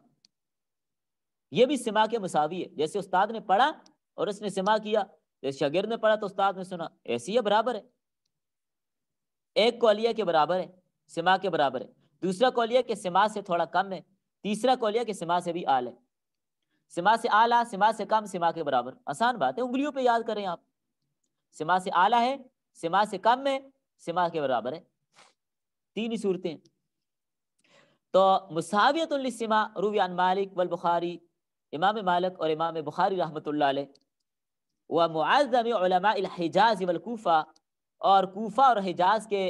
यह भी सिमा के मुसावी है जैसे उस्ताद ने पढ़ा और उसने सिमा किया जैसे शागिर्द ने पढ़ा तो उस्ताद ने सुना ऐसी है बराबर है एक कौलिया के बराबर है सिमा के बराबर है दूसरा कौलिया के सिमा से थोड़ा कम है तीसरा कौलिया के सिमा से भी आल है सिमा से आला सिमा से कम सिमा के बराबर आसान बात है उंगलियों पे याद करें आप सिमा से आला है सिमा से कम है सिमा के बराबर है तीन ही सूरतें तो मुसावियतमा रूबी अन मालिक वल बुखारी इमाम मालिक और इमाम बुखारी रहमत व मुआज़मी वलकूफ़ा और कोफ़ा और हिजाज के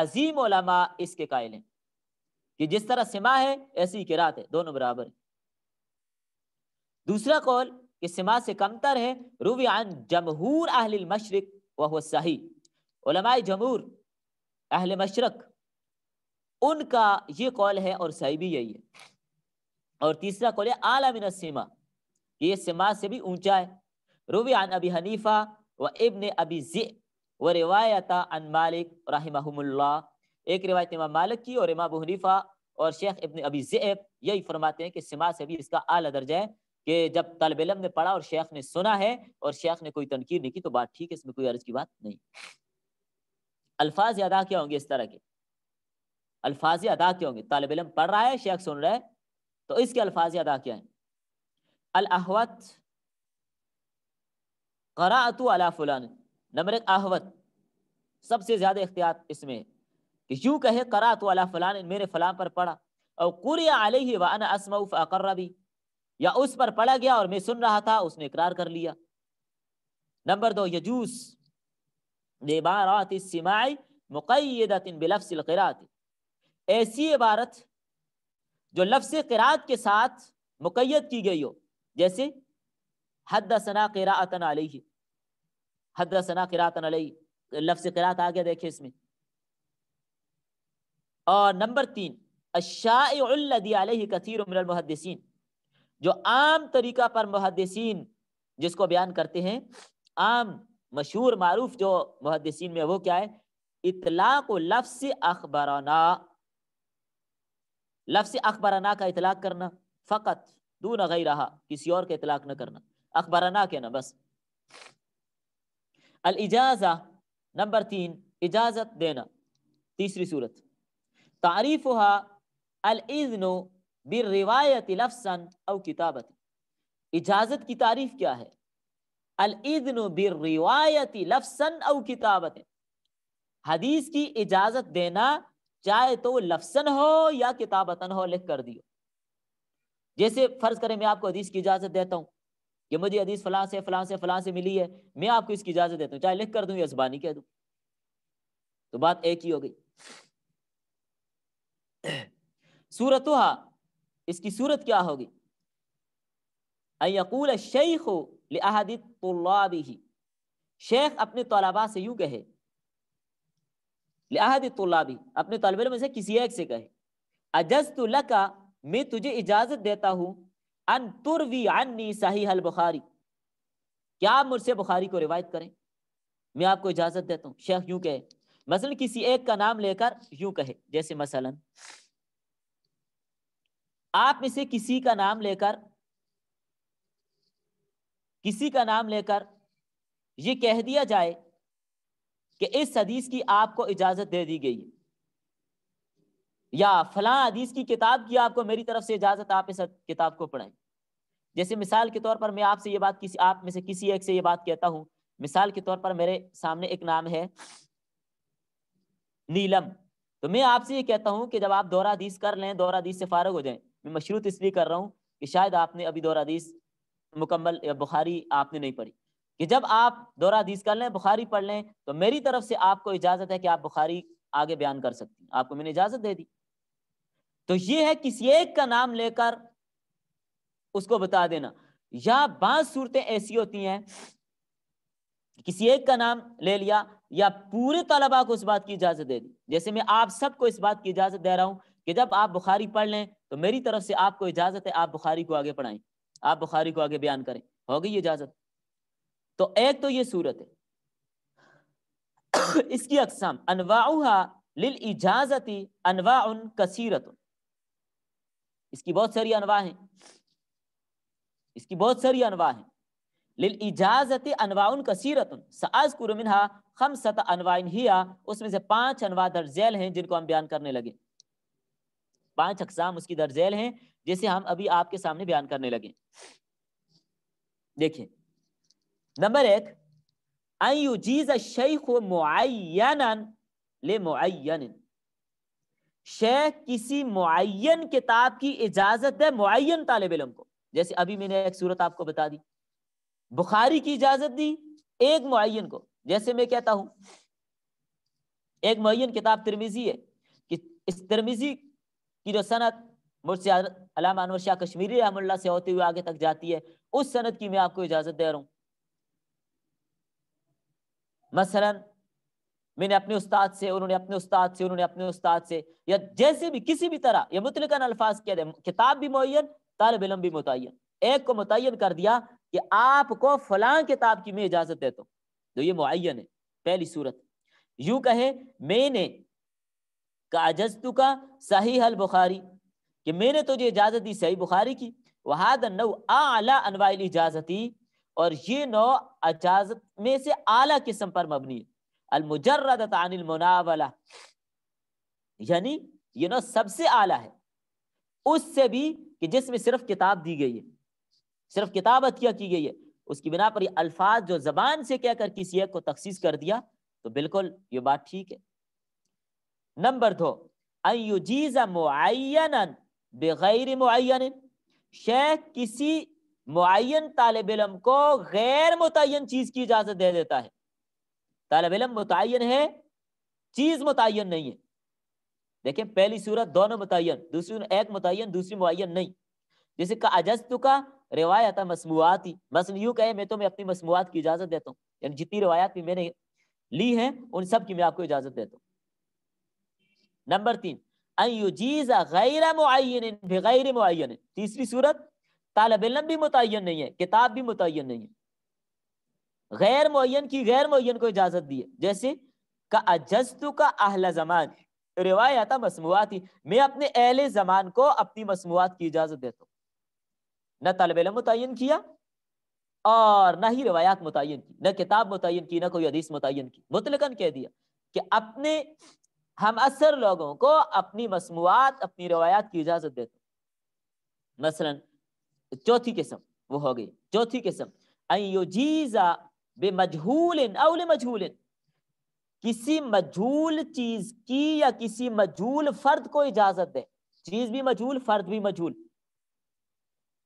अजीम इसके कायल हैं कि जिस तरह सिमा है ऐसी किरात है दोनों बराबर है दूसरा कौल कि समा से कमतर है रूवी जमहूर अहल मशरक वह सही उलमाए अहल मशरक उनका ये कौल है और सही भी यही है और तीसरा कौल है आला मिन सीमा ये सिमा से भी ऊंचा है रूवी अबी हनीफा व इबन अबी जे व रिवायत अन मालिक रहमहुल्ला एक रिवायत इमाम मालिक की और इमाम हनीफा और शेख इबन अबी जेब यही फरमाते हैं कि सिमा से भी इसका आला दर्जा है कि जब तलब इलम ने पढ़ा और शेख ने सुना है और शेख ने कोई तनकीद नहीं की तो बात ठीक है इसमें कोई अर्ज की बात नहीं अल्फाज अदा क्या होंगे इस तरह के अल्फाज अदा क्या होंगे तालब इलम पढ़ रहा है शेख सुन रहा है तो इसके अल्फाज अदा क्या है अलहवत करातु अला फुलान नंबर एक अहवत सबसे ज़्यादा एहतियात इसमें कि यूं कहे तो अला फलान मेरे फलां पर पढ़ा और कुरिया अलही व अन असमऊ अकर्रा भी या उस पर पड़ा गया और मैं सुन रहा था उसने इकरार कर लिया नंबर दो यजूस सिमाई मुकैदिन बिलफ्स क़रात ऐसी इबारत जो लफ्स किरात के साथ मुक़ैद की गई हो जैसे हद सना किरातन अलैहि हद सना किरातन अलैहि लफ्स किरात आ गया देखे इसमें और नंबर तीन अशादी अलैहि कथीर उमरमहदसिन जो आम तरीका पर मुहदसिन जिसको बयान करते हैं आम मशहूर मारूफ जो मुहदसिन में वो क्या है इतलाक लफ्स अखबराना लफ्स अखबराना का इतलाक करना फ़कत दून गई रहा किसी और का इतलाक न करना अखबराना के ना बस अल इजाज़ा नंबर तीन इजाज़त देना तीसरी सूरत तारीफ़ अल इज़नो बिर रिवायत लफ्सन और किताबत इजाजत की तारीफ क्या है अलदन बिर रिवायत लफ्सन और किताबत हदीस की इजाजत देना चाहे तो लफ्सन हो या किताबतन हो लिख कर दियो जैसे फर्ज करें मैं आपको हदीस की इजाजत देता हूं कि मुझे हदीस फलां से फलां से फलां से मिली है मैं आपको इसकी इजाजत देता हूँ चाहे लिख कर दूँ या जबानी कह दू तो बात एक ही हो गई [clears throat] सूरत इसकी सूरत क्या होगी अयकूल शेख हो लिहादितुल्लाबी शेख अपने तलबा से यूं कहे लिहादितुल्लाबी अपने तलबे में से किसी एक से कहे अजस्त लका मैं तुझे इजाज़त देता हूं अन तुरवी अन्नी सही हल बुखारी क्या आप मुझसे बुखारी को रिवायत करें मैं आपको इजाज़त देता हूँ शेख यूं कहे मसलन किसी एक का नाम लेकर यूं कहे जैसे मसलन आप में से किसी का नाम लेकर किसी का नाम लेकर ये कह दिया जाए कि इस हदीस की आपको इजाजत दे दी गई या फला हदीस की किताब की आपको मेरी तरफ से इजाजत आप इस किताब को पढ़ाएं जैसे मिसाल के तौर पर मैं आपसे ये बात किसी आप में से किसी एक से ये बात कहता हूं मिसाल के तौर पर मेरे सामने एक नाम है नीलम तो मैं आपसे ये कहता हूं कि जब आप दौरा दीस कर लें दौरा दीस से फारग हो जाए मैं मशरूत इसलिए कर रहा हूँ कि शायद आपने अभी दौरा दीस मुकम्मल या बुखारी आपने नहीं पढ़ी कि जब आप दौरा दीस कर लें बुखारी पढ़ लें तो मेरी तरफ से आपको इजाज़त है कि आप बुखारी आगे बयान कर सकती हैं आपको मैंने इजाज़त दे दी तो ये है किसी एक का नाम लेकर उसको बता देना या बाज सूरतें ऐसी होती हैं किसी एक का नाम ले लिया या पूरे तलबा को इस बात की इजाज़त दे दी जैसे मैं आप सबको इस बात की इजाज़त दे रहा हूँ कि जब आप बुखारी पढ़ लें तो मेरी तरफ से आपको इजाजत है आप बुखारी को आगे पढ़ाएं आप बुखारी को आगे बयान करें हो गई इजाजत तो एक तो ये सूरत है [coughs] इसकी अकसाम अनवाहा लिल इजाजती अनवा कसीरत इसकी बहुत सारी अनवा है इसकी बहुत सारी अनवा है लिल इजाजत अनवाउन कसीरत सजकुर मिनहा अनवाइन हिया उसमें से पांच अनवा दर्जैल हैं जिनको हम बयान करने लगे पांच अकसाम उसकी दर्जेल हैं जैसे हम अभी आपके सामने बयान करने लगे देखिए नंबर एक मुन शेख किसी मुआन किताब की इजाजत है मुन तालब इलम को जैसे अभी मैंने एक सूरत आपको बता दी बुखारी की इजाजत दी एक मुन को जैसे मैं कहता हूं एक मुन किताब तिरमिजी है कि इस तिरमिजी की जो सनत अलामा शाह कश्मीरी रहमल्ला से होते हुए आगे तक जाती है उस सनत की मैं आपको इजाज़त दे रहा हूँ मसलन मैंने अपने उस्ताद से उन्होंने अपने उस्ताद से उन्होंने अपने उस्ताद से या जैसे भी किसी भी तरह या मुतलकन अल्फाज किया जाए किताब भी मुन तालब इलम भी मुतन एक को मुतन कर दिया कि आपको फलां किताब की मैं इजाज़त देता हूँ तो ये मुन है पहली सूरत यूं कहे मैंने का अजस्तु का सही हल बुखारी कि मैंने तुझे इजाज़त दी सही बुखारी की वहाद नौ आला अनवाइल इजाज़ती और ये नौ इजाज़त में से आला किस्म पर मबनी अलमुजरदत अनिल मुनावला यानी ये नौ सबसे आला है उससे भी कि जिसमें सिर्फ किताब दी गई है सिर्फ किताब अतिया की गई है उसकी बिना पर ये अल्फाज जो जबान से कहकर किसी एक को तख्सीस कर दिया तो बिल्कुल ये बात ठीक है नंबर दो अयुजीजा मुन बगैर मुन शेख किसी मुन तालब इलम को गैर मुतन चीज की इजाजत दे देता है तालब इलम मुतन है चीज मुतन नहीं है देखें पहली सूरत दोनों मुतन दूसरी एक मुतन दूसरी मुन नहीं जैसे का अजस्तु का रिवायत मसमुआत ही मसल यू कहे मैं तो मैं अपनी मसमुआत की इजाजत देता हूँ यानी जितनी रिवायात भी मैंने ली है उन सब की मैं आपको इजाजत देता हूँ नंबर तीन गैर मुन तीसरी सूरत तालब इलम भी मुतन नहीं है किताब भी मुतन नहीं है गैर मुन की गैर मुन को इजाजत दी है जैसे का अजस्तु का अहला जमान रिवायत मसमुआत ही मैं अपने अहल जमान को अपनी मसमुआत की इजाजत देता हूँ न तलब इलम मुतन किया और ना ही रिवायात मुतन की न किताब मुतन की न कोई अदीस मुतन की मुतलकन कह दिया कि अपने हम अक्सर लोगों को अपनी मसमुआत अपनी रवायात की इजाज़त देते मसलन चौथी किस्म वो हो गई चौथी किस्म बेमजहूल अवल मजहूल किसी मजहूल चीज की या किसी मजहूल फर्द को इजाजत दे चीज भी मजहूल फर्द भी मजहूल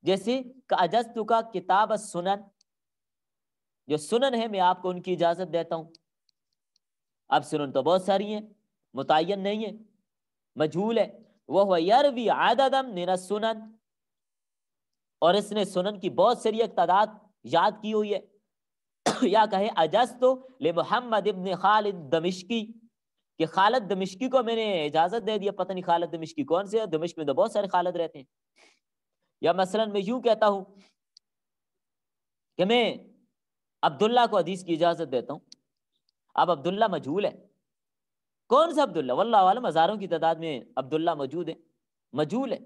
जैसे अजस्तु का किताब सुनन जो सुनन है मैं आपको उनकी इजाजत देता हूं अब सुनन तो बहुत सारी हैं मुतन नहीं है मजहूल है वह यरवी आदम निरसुनन और इसने सुनन की बहुत सारी तादाद याद की हुई है या कहे अजस्तो ले मोहम्मद इबन खालिद दमिश्की कि खालद दमिश्की को मैंने इजाजत दे दिया पता नहीं खालद दमिश्की कौन से है दमिश्क में तो बहुत सारे खालद रहते हैं या मसलन मैं यूं कहता हूं कि मैं अब्दुल्ला को अदीस की इजाजत देता हूं अब अब्दुल्ला मजहूल है कौन सा अब्दुल्ला वल्ला वाले हजारों की तादाद में अब्दुल्ला मौजूद है मजूल है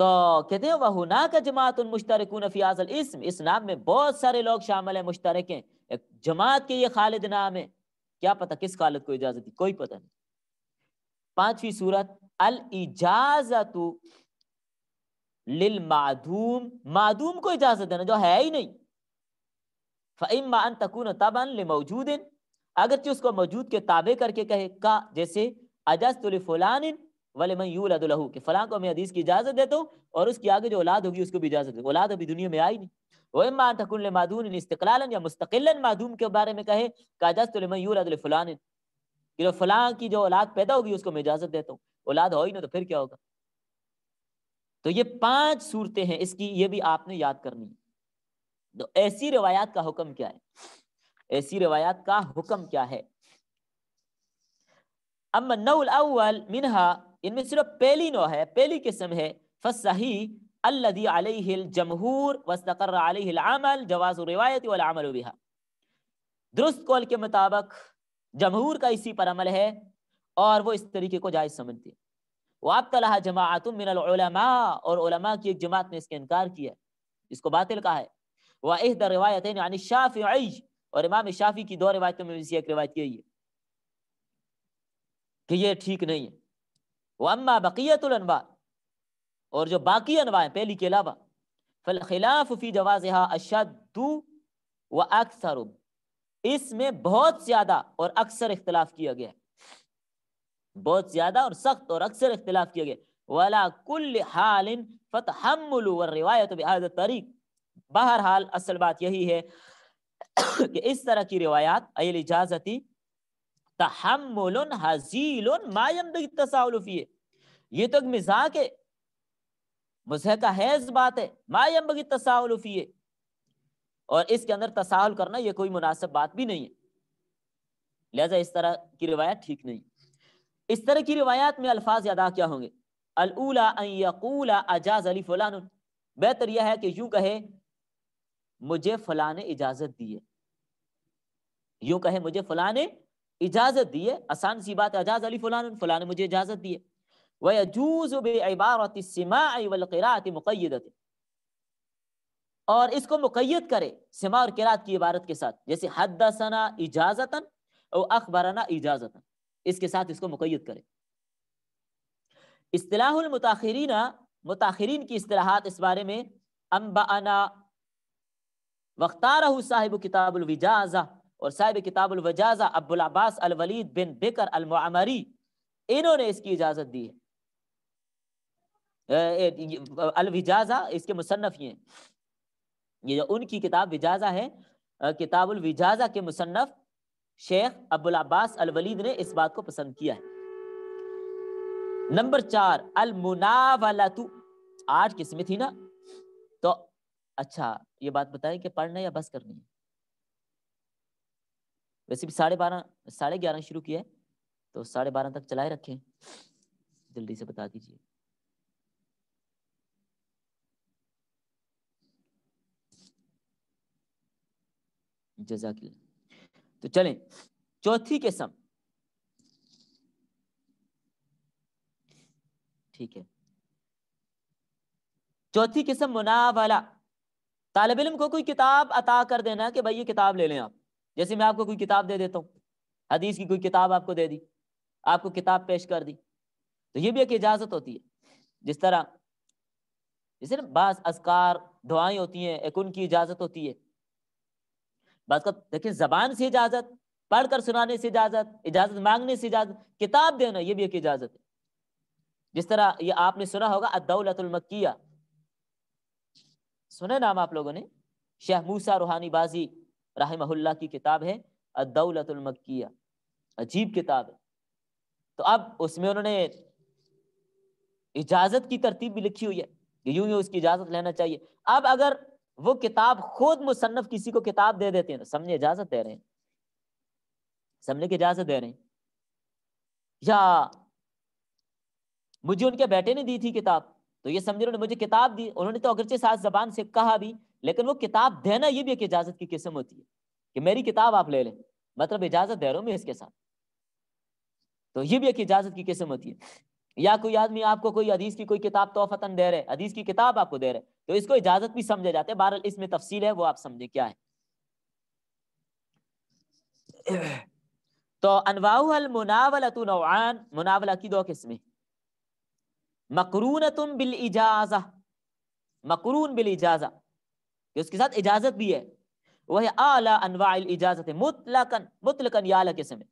तो कहते हैं ना का जमात उन मुश्तरकून इसम इस नाम में बहुत सारे लोग शामिल हैं मुश्तरक हैं एक जमात के ये खालिद नाम है क्या पता किस खालिद को इजाजत दी कोई पता नहीं पांचवी सूरत अल इजाजत लिल मादूम मादूम को इजाजत देना जो है ही नहीं फ़ैम्मा अन तकून तबन ले मौजूद अगरचे उसको मौजूद के ताबे करके कहे का जैसे अजस्तुलफ़लान वाले मैं यूल अदुलहू कि फलां को मैं अदीस की इजाज़त देता हूँ और उसकी आगे जो औलाद होगी उसको भी इजाज़त देता औलाद अभी दुनिया में आई नहीं वो मादून या मादूम के बारे में कहे का मैं कि जो की जो औलाद पैदा होगी उसको मैं इजाज़त देता हूँ औलाद हो ही ना तो फिर क्या होगा तो ये पांच सूरतें हैं इसकी ये भी आपने याद करनी है तो ऐसी रिवायात का हुक्म क्या है ऐसी रिवायात का हुक्म क्या है अम नौल मिनहा इनमें सिर्फ पहली नौ है पहली किस्म है फसही अल्लदी जमहूर वस्तकर अमल जवाज रिवायत वल अमल बिहा दुरुस्त कौल के मुताबिक जमहूर का इसी पर अमल है और वो इस तरीके को जायज समझते हैं वाबतला जमातुम और उलमा की एक जमात ने इसके इनकार किया इसको बातिल कहा है वाहद रवायत यानी शाफी और इमाम शाफी की दो रिवायतों में से एक रिवायत यही है कि ये ठीक नहीं है वम्मा बकीयतुलवा और जो बाकी अनवा हैं पहली के अलावा फल खिलाफ़ी जवाज़ अशदू व अक्सर इसमें बहुत ज़्यादा और अक्सर इख्तलाफ किया गया बहुत ज़्यादा और सख्त और अक्सर इख्तलाफ किया गया वला कुल हालिन फ़तहमल रिवायत तरीक़ बहरहाल असल बात यही है कि इस तरह की रिवायात अल इजाजती ये तो एक मिजाक है का हैज बात है और इसके अंदर तसाहुल करना यह कोई मुनासिब बात भी नहीं है लिहाजा इस तरह की रिवायत ठीक नहीं इस तरह की रिवायात में अल्फाज अदा क्या होंगे अलूला अजाज अली फलान बेहतर यह है कि यूं कहे मुझे फलाने इजाजत दी है यूं कहे मुझे फलाने इजाजत दी है आसान सी बात अजाज अली फलाने फलाने मुझे इजाजत दी है वह अजूज बेबारत मुकैदत और इसको मुकैद करे सिमा और किरात की इबारत के साथ जैसे हदसना इजाजतन और अखबराना इजाजतन इसके साथ इसको मुकैद करे असलाहमताखरीना मुताखरीन की असलाहत इस बारे में अम्बाना वख्तारहू साहिब किताबुलवजाजा और साहिब अब्दुल अब्बास अल वलीद बिन बिकर मुअमरी इन्होंने इसकी इजाज़त दी है अल विजाजा इसके मुसनफ़ ये ये जो उनकी किताब विजाजा है विजाजा के मुसनफ़ शेख अब्दुल अब्बास अल वलीद ने इस बात को पसंद किया है नंबर चार अल अलमुनावला आठ किस्में थी ना अच्छा ये बात बताएं कि पढ़ना या बस करनी है वैसे भी साढ़े बारह साढ़े ग्यारह शुरू किया है तो साढ़े बारह तक चलाए रखें जल्दी से बता दीजिए जजाकिल तो चलें चौथी किस्म ठीक है चौथी किस्म मुनावला तालब इलम को कोई किताब अता कर देना कि भाई ये किताब ले लें आप जैसे मैं आपको कोई किताब दे देता हूँ हदीस की कोई किताब आपको दे दी आपको किताब पेश कर दी तो ये भी एक इजाज़त होती है जिस तरह जैसे ना बास असकार दुआएं होती हैं एक उनकी इजाज़त होती है बात का देखिए जबान से इजाज़त पढ़कर सुनाने से इजाज़त इजाज़त मांगने से इजाज़त किताब देना ये भी एक इजाज़त है जिस तरह ये आपने सुना होगा अदौलतुलमकिया सुने नाम आप लोगों ने शेह मूसा रूहानी बाजी रहमहुल्ला की किताब है अदौलतुलमक्किया अजीब किताब है तो अब उसमें उन्होंने इजाजत की तरतीब भी लिखी हुई है कि यूं यूं उसकी इजाजत लेना चाहिए अब अगर वो किताब खुद मुसन्फ किसी को किताब दे देते हैं तो समझे इजाजत दे रहे हैं समझने की इजाजत दे रहे हैं या मुझे उनके बेटे ने दी थी किताब तो ये समझे उन्होंने मुझे किताब दी उन्होंने तो अगरचे साथ जबान से कहा भी लेकिन वो किताब देना ये भी एक इजाजत की किस्म होती है कि मेरी किताब आप ले लें मतलब इजाजत दे रहा हूँ मैं इसके साथ तो ये भी एक इजाजत की किस्म होती है या कोई आदमी आपको कोई अदीस की कोई किताब तोहफतन दे रहे अदीस की किताब आपको दे रहे तो इसको इजाजत भी समझा जाते हैं बहरल इसमें तफसील है वो आप समझे क्या है तो अनवाउल मुनावला मुनावला की दो किस्में मकरून तुम बिल इजाजा मकरून बिल इजाजा कि उसके साथ इजाजत भी है वह आला अनवाइल इजाजत है मुतलकन मुतलकन याला किस्म है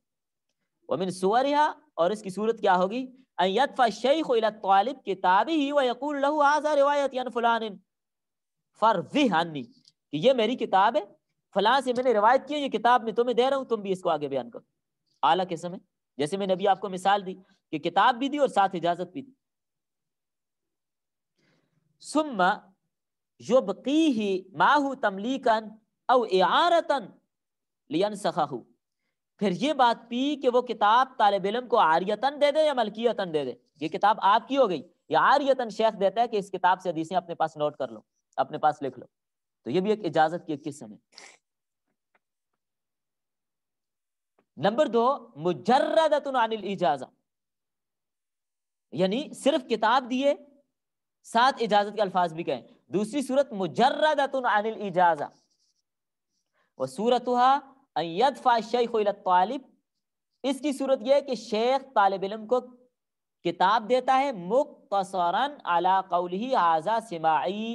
वमिन सुवरिहा और इसकी सूरत क्या होगी अयतफा शेख तालिब ही लहू आजा रिवायत यान फलान कि ये मेरी किताब है फलां से मैंने रिवायत की है ये किताब तुम्हें दे रहा हूँ तुम भी इसको आगे बयान करो आला किस्म है जैसे मैंने अभी आपको मिसाल दी कि किताब भी दी और साथ इजाजत भी दी फिर ये बात पी कि वो किताब तालब इलम को आर्यतन दे दे या मलकियतन दे दे ये किताब आपकी हो गई या आर्यतन शेख देता है कि इस किताब से हदीसें अपने पास नोट कर लो अपने पास लिख लो तो ये भी एक इजाजत की एक किस्म है नंबर दो मुजर्रदतन अनिल इजाजा यानी सिर्फ किताब दिए साथ इजाजत के अल्फाज भी कहें दूसरी सूरत मुजर्रदतुन अनिल इजाजा व सूरत तालिब इसकी सूरत यह कि शेख तालब इलम को किताब देता है मुख्तरन अला ही आजा सिमाई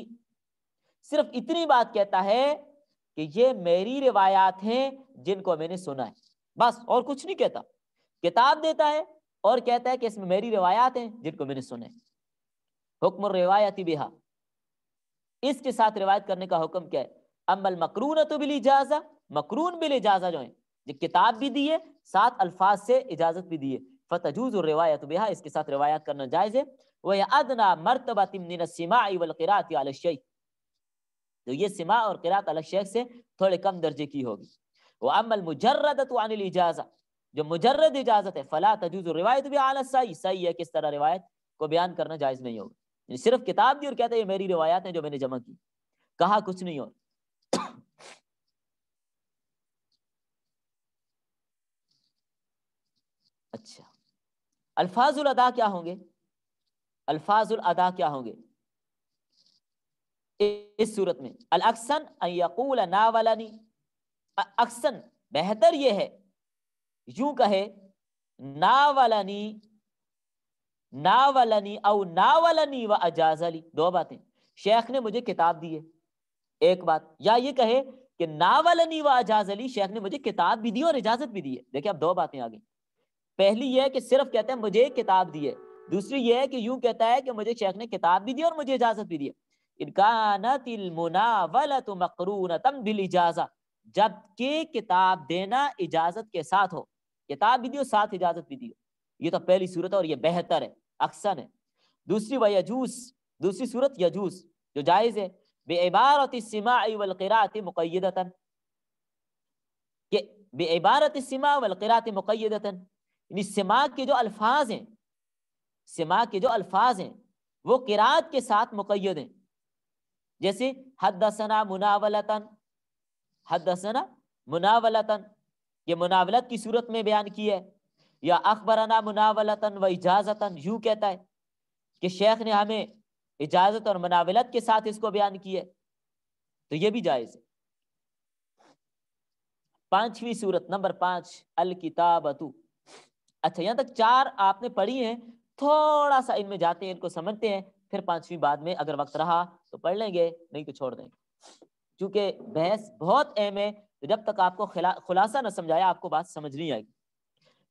सिर्फ इतनी बात कहता है कि ये मेरी रिवायात हैं जिनको मैंने सुना है बस और कुछ नहीं कहता किताब देता है और कहता है कि इसमें मेरी रिवायात हैं जिनको मैंने सुना है हुक्म रिवायती बिहा इसके साथ रिवायत करने का हुक्म क्या है अमल मकरून तो बिल इजाजा मकरून बिल इजाजा जो है ये किताब भी दिए सात अल्फाज से इजाजत भी दिए है और रिवायत बिहा इसके साथ रिवायत करना जायज है वह अदना मरतबा तिमिन सिमाई तो ये सिमा और किरात अलशैख से थोड़े कम दर्जे की होगी वह अमल मुजर्रद अनिल इजाजा जो मुजर्रद इजाजत है फला तजूज रिवायत भी सही सही है किस तरह रिवायत को बयान करना जायज नहीं होगा सिर्फ किताब दी और कहते हैं मेरी रिवायात है जो मैंने जमा की कहा कुछ नहीं और [coughs] अच्छा अल्फाजुल अदा क्या होंगे अल्फाजुल अदा क्या होंगे इस सूरत में अल अक्सन यकूल नावलानी अक्सन बेहतर यह है यूं कहे नावलानी नावलनी औ नावलनी व अजाजली दो बातें शेख ने मुझे किताब दी है एक बात या ये कहे कि नावलनी व अजाजली शेख ने मुझे किताब भी दी और इजाजत भी दी है देखिए अब दो बातें आ गई पहली यह है कि सिर्फ कहते हैं मुझे किताब दी है दूसरी यह है कि यूं कहता है कि मुझे शेख ने किताब भी दी और मुझे इजाजत भी दी है जबकि किताब देना इजाजत के साथ हो किताब भी दी और साथ इजाजत भी दी ये तो पहली सूरत है और ये बेहतर है अक्सन है दूसरी वह यजूस दूसरी सूरत यजूस जो जायज़ है इबारत सिमात मुक़दता बे इबारत सिमा वलक़रात मुक़दता यानी सिमा के जो अल्फाज हैं सिमा के जो अल्फाज हैं वो किरात के साथ मुकैद हैं जैसे हदसना मुनावलतन हदसना मुनावलतन ये मुनावलत की सूरत में बयान किया है या अखबराना मुनावलतन व इजाज़तन यूँ कहता है कि शेख ने हमें इजाज़त और मुनावलत के साथ इसको बयान किया तो ये भी जायज़ है पांचवी सूरत नंबर पाँच अल किताबतु अच्छा यहाँ तक चार आपने पढ़ी हैं थोड़ा सा इनमें जाते हैं इनको समझते हैं फिर पांचवी बाद में अगर वक्त रहा तो पढ़ लेंगे नहीं तो छोड़ देंगे क्योंकि बहस बहुत अहम है तो जब तक आपको खुलासा ना समझाया आपको बात समझ नहीं आएगी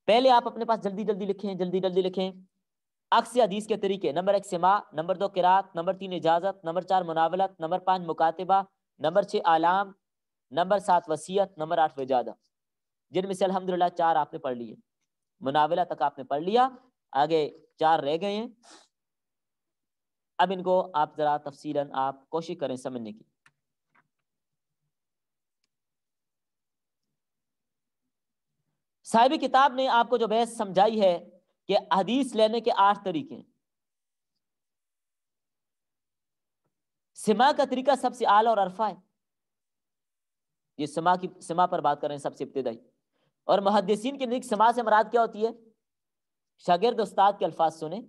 पहले आप अपने पास जल्दी जल्दी लिखें जल्दी जल्दी लिखें अक्स अदीस के तरीके नंबर एक सिमा नंबर दो किरात नंबर तीन इजाज़त नंबर चार मुनावलत नंबर पाँच मुकातबा नंबर छः आलाम नंबर सात वसीयत नंबर आठ वजादा जिनमें से अलहमदिल्ला चार आपने पढ़ लिए मुनावला तक आपने पढ़ लिया आगे चार रह गए हैं अब इनको आप ज़रा तफसीला आप कोशिश करें समझने की साहिब किताब ने आपको जो बहस समझाई है कि हदीस लेने के आठ तरीके हैं सिमा का तरीका सबसे आला और अरफा है ये सिमा की सिमा पर बात कर रहे हैं सबसे इब्तदाई और मुहदसिन के निक समा से मराद क्या होती है शागिर्द उस्ताद के अल्फाज सुने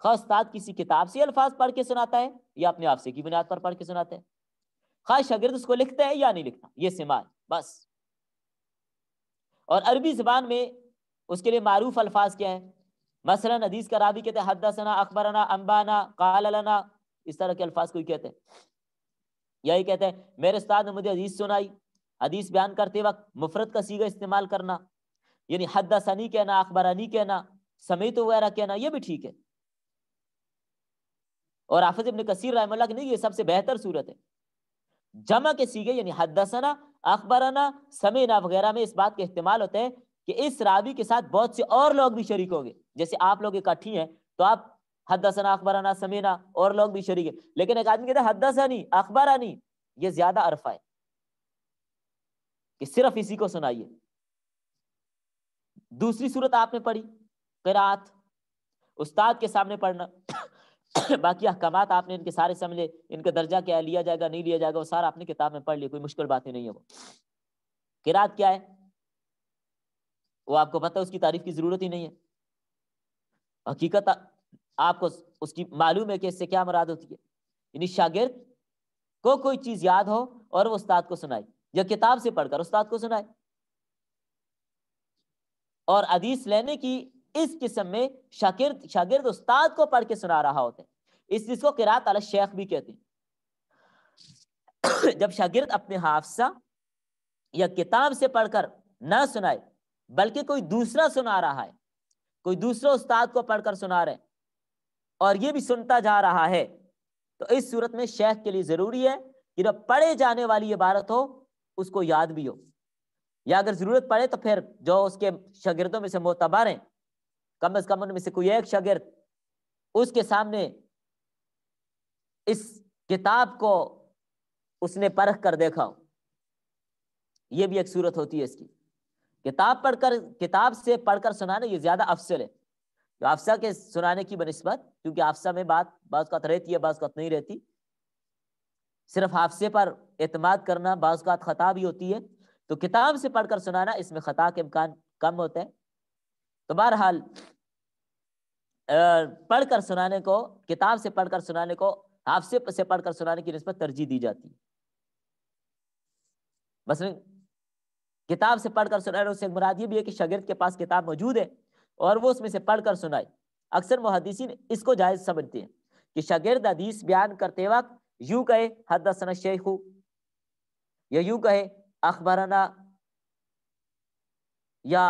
खा उस्ताद किसी किताब से अल्फाज पढ़ के सुनाता है या अपने आपसे की बुनियाद पर पढ़ के सुनाता है खा शागिर्द उसको लिखता है या नहीं लिखता ये सिमा है बस और अरबी ज़बान में उसके लिए मरूफ अल्फाज क्या है मसला हदीस का राबी कहते हैं हदसना अम्बाना कालना इस तरह के अल्फाज कोई कहते हैं यही कहते हैं मेरे उस्ताद ने मुझे हदीस सुनाई हदीस बयान करते वक्त मुफरत का सीगा इस्तेमाल करना यानी हदसनी कहना अखबरानी कहना समेत वगैरह कहना यह भी ठीक है और हाफिज इबन कसीर रहमल्ला की नहीं ये सबसे बेहतर सूरत है जमा के सीगे यानी हदसना अखबराना समीना वगैरह में इस बात के इस्तेमाल होते हैं कि इस रावी के साथ बहुत से और लोग भी शरीक होंगे जैसे आप लोग इकट्ठी हैं तो आप हदसना अखबराना समीना और लोग भी शरीक है लेकिन एक आदमी कहता है हदसनी अखबरानी ये ज्यादा अरफा है कि सिर्फ इसी को सुनाइए दूसरी सूरत आपने पढ़ी करात उस्ताद के सामने पढ़ना [coughs] बाकी अहकाम आपने इनके सारे समझे इनका दर्जा क्या लिया जाएगा नहीं लिया जाएगा वो सारा आपने किताब में पढ़ लिया कोई मुश्किल बातें नहीं है वो किरात क्या है वो आपको पता है उसकी तारीफ की जरूरत ही नहीं है हकीकत आपको उसकी मालूम है कि इससे क्या मुराद होती है यानी शागिर्द को कोई चीज याद हो और वो उस्ताद को सुनाए या किताब से पढ़कर उस्ताद को सुनाए और अदीस लेने की इस किस्म में शागिर्द शागिर्द उस्ताद को पढ़ के सुना रहा होता है इस चीज को किरात अल शेख भी कहते हैं जब शागिर्द अपने हाफसा या किताब से पढ़कर ना सुनाए बल्कि कोई दूसरा सुना रहा है कोई दूसरा उस्ताद को पढ़कर सुना रहे और ये भी सुनता जा रहा है तो इस सूरत में शेख के लिए ज़रूरी है कि जब पढ़े जाने वाली इबारत हो उसको याद भी हो या अगर ज़रूरत पड़े तो फिर जो उसके शागिर्दों में से मोतबर हैं कम अज कम उनमें से कोई एक शगिर उसके सामने इस किताब को उसने परख कर देखा हो यह भी एक सूरत होती है इसकी किताब पढ़कर किताब से पढ़कर सुनाना ये ज्यादा अफसर है जो अफसा के सुनाने की बनस्बत क्योंकि अफसा में बात बाज़ात रहती है बाज़ात नहीं रहती सिर्फ हाफसे पर अतम करना बाज़ात खता भी होती है तो किताब से पढ़कर सुनाना इसमें खता के इम्कान कम होता है तो बहरहाल पढ़कर सुनाने को किताब से पढ़कर सुनाने को हाफसे से पढ़कर सुनाने की नस्बत तरजीह दी जाती है बस किताब से पढ़कर सुनाने उससे मुराद ये भी है कि शागिर्द के पास किताब मौजूद है और वो उसमें से पढ़कर सुनाए अक्सर मुहदसिन इसको जायज़ समझते हैं कि शागिर्द हदीस बयान करते वक्त यूं कहे हदसन शेखु या यूं कहे अखबराना या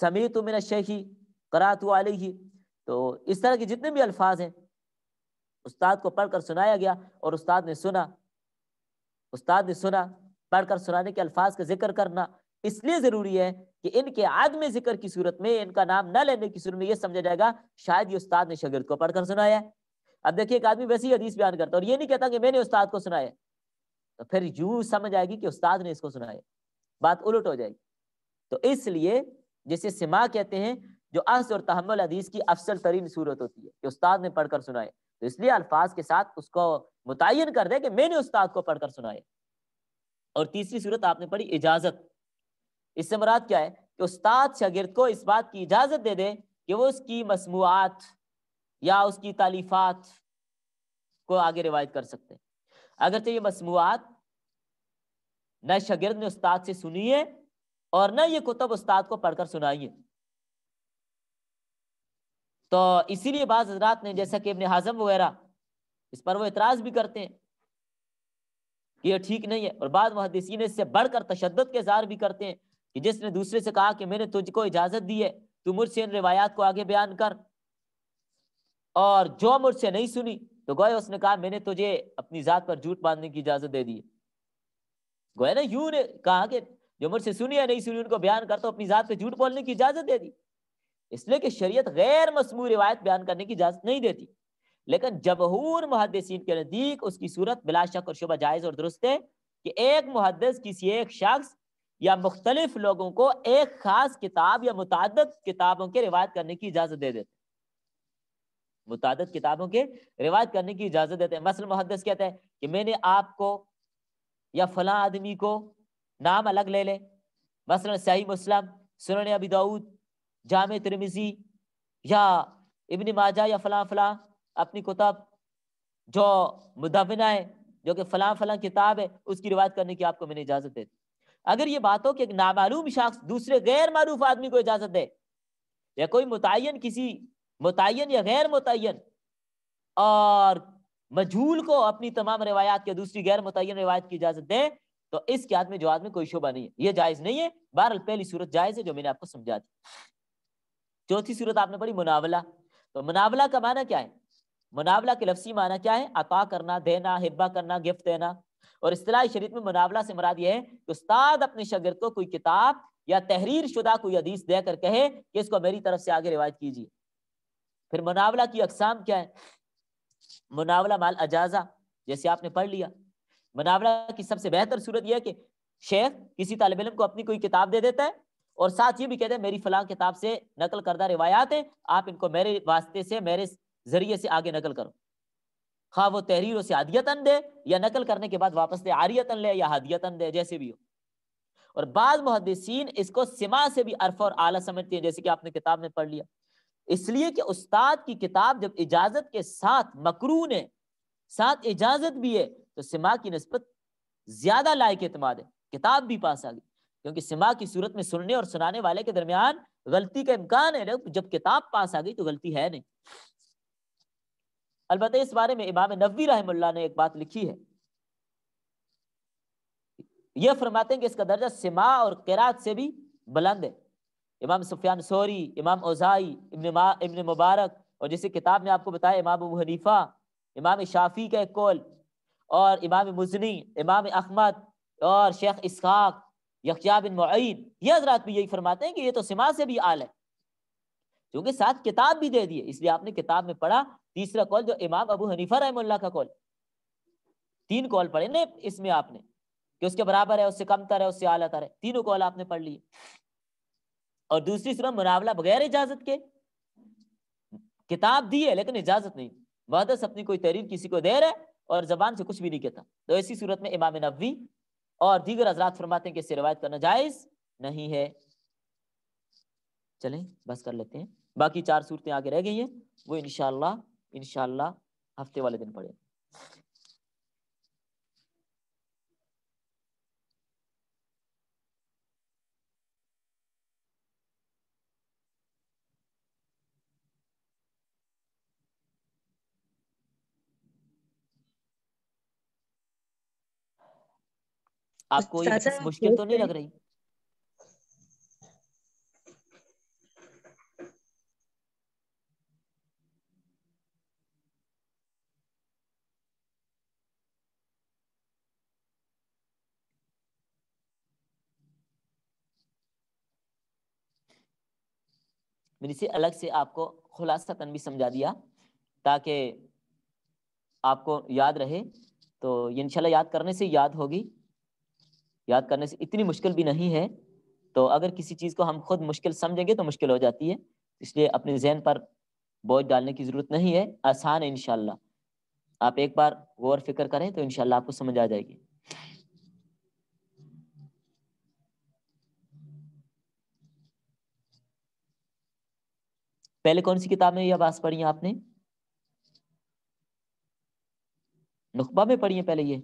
समी तो मिन शेखी करा तो तो इस तरह के जितने भी अल्फाज हैं उस्ताद को पढ़कर सुनाया गया और उस्ताद ने सुना उस्ताद ने सुना पढ़कर सुनाने के अल्फाज का जिक्र करना इसलिए ज़रूरी है कि इनके आदमी जिक्र की सूरत में इनका नाम न लेने की सूरत में यह समझा जाएगा शायद ये उस्ताद ने शगिर्द को पढ़कर सुनाया है अब देखिए एक आदमी वैसे ही हदीस बयान करता है और ये नहीं कहता कि मैंने उस्ताद को सुनाया तो फिर यूं समझ आएगी कि उस्ताद ने इसको सुनाया बात उलट हो जाएगी तो इसलिए जिसे सिमा कहते हैं जो अहस और तहमल हदीस की अफसल तरीन सूरत होती है कि उस्ताद ने पढ़कर सुनाए तो इसलिए अल्फाज के साथ उसको मुतन कर दे कि मैंने उस्ताद को पढ़कर सुनाए और तीसरी सूरत आपने पढ़ी इजाजत इससे मुराद क्या है कि उस्ताद शागिर्द को इस बात की इजाजत दे दे कि वो उसकी मसमुआत या उसकी तालीफात को आगे रिवायत कर सकते हैं अगरचे ये मसमुआत न शगिरद ने उस्ताद से सुनी है और ना ये कुतुब उस्ताद को पढ़कर सुनाइए तो इसीलिए बाज हजरात ने जैसा कि इबन हाजम वगैरह इस पर वो इतराज भी करते हैं कि ये ठीक नहीं है और बाद मुहदसिन इससे बढ़कर तशद के इजहार भी करते हैं कि जिसने दूसरे से कहा कि मैंने तुझको इजाजत दी है तू मुझसे इन रिवायात को आगे बयान कर और जो मुझसे नहीं सुनी तो गोए उसने कहा मैंने तुझे अपनी जात पर झूठ बांधने की इजाजत दे दी गोए ना यूं ने कहा कि जो मुझसे सुनी या नहीं सुनी उनको बयान करता हूँ अपनी ज़ात पे झूठ बोलने की इजाज़त दे दी इसलिए कि शरीयत गैर मसमू रिवायत बयान करने की इजाज़त नहीं देती लेकिन जबहूर मुहदसिन के नज़दीक उसकी सूरत बिलाशक और शुबा जायज़ और दुरुस्त है कि एक मुहदस किसी एक शख्स या मुख्तलिफ लोगों को एक खास किताब या मुतद किताबों के रिवायत करने की इजाज़त दे देते मुतद किताबों के रिवायत करने की इजाज़त देते हैं मसल मुहदस कहते हैं कि मैंने आपको या फला आदमी को नाम अलग ले लें मसलन सही मुस्लिम सुन अबी दाऊद जाम तिरमिजी या इबन माजा या फला फला अपनी कुतब जो मुदबिना है जो कि फला फला किताब है उसकी रिवायत करने की आपको मैंने इजाज़त दे अगर ये बात हो कि एक नामालूम शख्स दूसरे गैर मरूफ आदमी को इजाज़त दे या कोई मुतन किसी मुतन या गैर मुतन और मजहूल को अपनी तमाम रिवायात या दूसरी गैर मुतन रिवायत की इजाज़त दें तो इस क्यात में जवाब में कोई शोभा नहीं है ये जायज नहीं है बहरअल पहली सूरत जायज है जो मैंने आपको समझा दी चौथी सूरत आपने पढ़ी मुनावला तो मुनावला का माना क्या है मुनावला के लफ्सी माना क्या है अता करना देना हिब्बा करना गिफ्ट देना और असलाह शरीत में मुनावला से मराद यह है कि उस्ताद अपने शगिर को कोई किताब या तहरीर शुदा कोई हदीस देकर कहे कि इसको मेरी तरफ से आगे रिवायत कीजिए फिर मुनावला की अकसाम क्या है मुनावला माल अजाजा जैसे आपने पढ़ लिया मनावरा की सबसे बेहतर सूरत यह है कि शेख किसी तालब इलम को अपनी कोई किताब दे देता है और साथ ये भी कहते हैं मेरी फलां किताब से नकल करदा रिवायात है आप इनको मेरे वास्ते से मेरे जरिए से आगे नकल करो हाँ वो तहरीर से हदियतन दे या नकल करने के बाद वापस दे आरियतन ले या हदियतन दे जैसे भी हो और बाद मुहदसिन इसको सिमा से भी अर्फ और आला समझती हैं जैसे कि आपने किताब में पढ़ लिया इसलिए कि उस्ताद की किताब जब इजाजत के साथ मकरू ने साथ इजाजत भी है तो सिमा की नस्बत ज्यादा लायक अतमाद है किताब भी पास आ गई क्योंकि सिमा की सूरत में सुनने और सुनाने वाले के दरमियान गलती का इम्कान है जब किताब पास आ गई तो गलती है नहीं अलबत् इस बारे में इमाम नबी रहमुल्ला ने एक बात लिखी है यह फरमाते हैं कि इसका दर्जा सिमा और किरात से भी बुलंद है इमाम सुफियान सोरी इमाम ओजाई इमन इमन मुबारक और जैसे किताब में आपको बताया इमाम अबू हनीफा इमाम शाफी का एक कौल और इमाम मुजनी इमाम अहमद और शेख इसहाक यकिया बिन मुन ये हजरात भी यही फरमाते हैं कि ये तो सिमा से भी आल है क्योंकि साथ किताब भी दे दिए इसलिए आपने किताब में पढ़ा तीसरा कॉल जो इमाम अबू हनीफा रहमुल्ला का कॉल तीन कॉल पढ़े ना इसमें आपने कि उसके बराबर है उससे कम तर है उससे आला तर है तीनों कॉल आपने पढ़ लिए और दूसरी सुरह मुनावला बगैर इजाजत के किताब दी है लेकिन इजाजत नहीं बहदस अपनी कोई तहरीर किसी को दे रहा है और जबान से कुछ भी नहीं कहता तो ऐसी सूरत में इमाम नबी और दीगर हजरात फरमाते हैं कि इससे रिवायत करना जायज नहीं है चलें बस कर लेते हैं बाकी चार सूरतें आगे रह गई हैं वो इनशाला इनशाला हफ्ते वाले दिन पढ़े आपको ये मुश्किल तो नहीं लग रही मैंने इसे अलग से आपको खुलासा तन भी समझा दिया ताकि आपको याद रहे तो इनशाला याद करने से याद होगी याद करने से इतनी मुश्किल भी नहीं है तो अगर किसी चीज़ को हम खुद मुश्किल समझेंगे तो मुश्किल हो जाती है इसलिए अपने जहन पर बोझ डालने की ज़रूरत नहीं है आसान है इनशाला आप एक बार गौर फिक्र करें तो इनशाला आपको समझ आ जाएगी पहले कौन सी किताब में यह बात पढ़ी आपने नुकबा में पढ़ी है पहले ये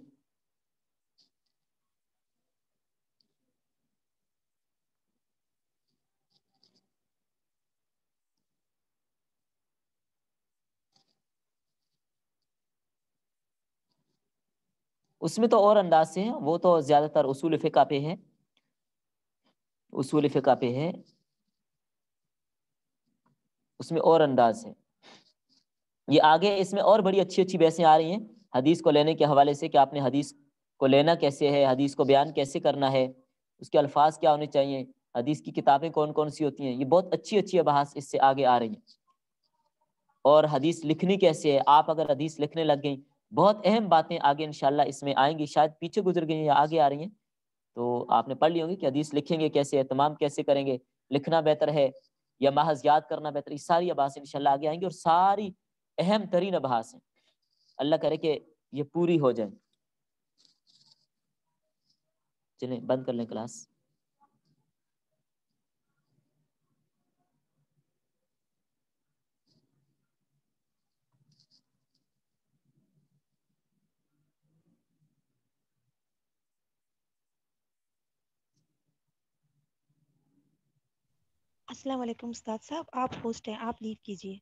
उसमें तो और अंदाज से है वो तो ज्यादातर उसूल फ़िका पे है उसूल फ़िका पे है उसमें और अंदाज है ये आगे इसमें और बड़ी अच्छी अच्छी बहसें आ रही हैं हदीस को लेने के हवाले से कि आपने हदीस को लेना कैसे है हदीस को बयान कैसे करना है उसके अल्फाज क्या होने चाहिए हदीस की किताबें कौन कौन सी होती हैं ये बहुत अच्छी अच्छी अबहास इससे आगे आ रही हैं और हदीस लिखनी कैसे है आप अगर हदीस लिखने लग गई बहुत अहम बातें आगे इनशाला इसमें आएंगी शायद पीछे गुजर गई या आगे आ रही हैं तो आपने पढ़ ली होंगी कि हदीस लिखेंगे कैसे तमाम कैसे करेंगे लिखना बेहतर है या महज याद करना बेहतर ये सारी अबास इनशाला आगे आएंगी और सारी अहम तरीन अबास हैं अल्लाह करे कि ये पूरी हो जाए चले बंद कर लें क्लास अस्सलाम वालेकुम उस्ताद साहब आप होस्ट हैं आप लीव कीजिए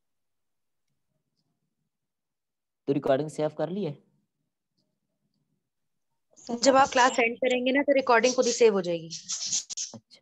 तो रिकॉर्डिंग सेव कर ली है जब आप क्लास एंड करेंगे ना तो रिकॉर्डिंग खुद ही सेव हो जाएगी अच्छा।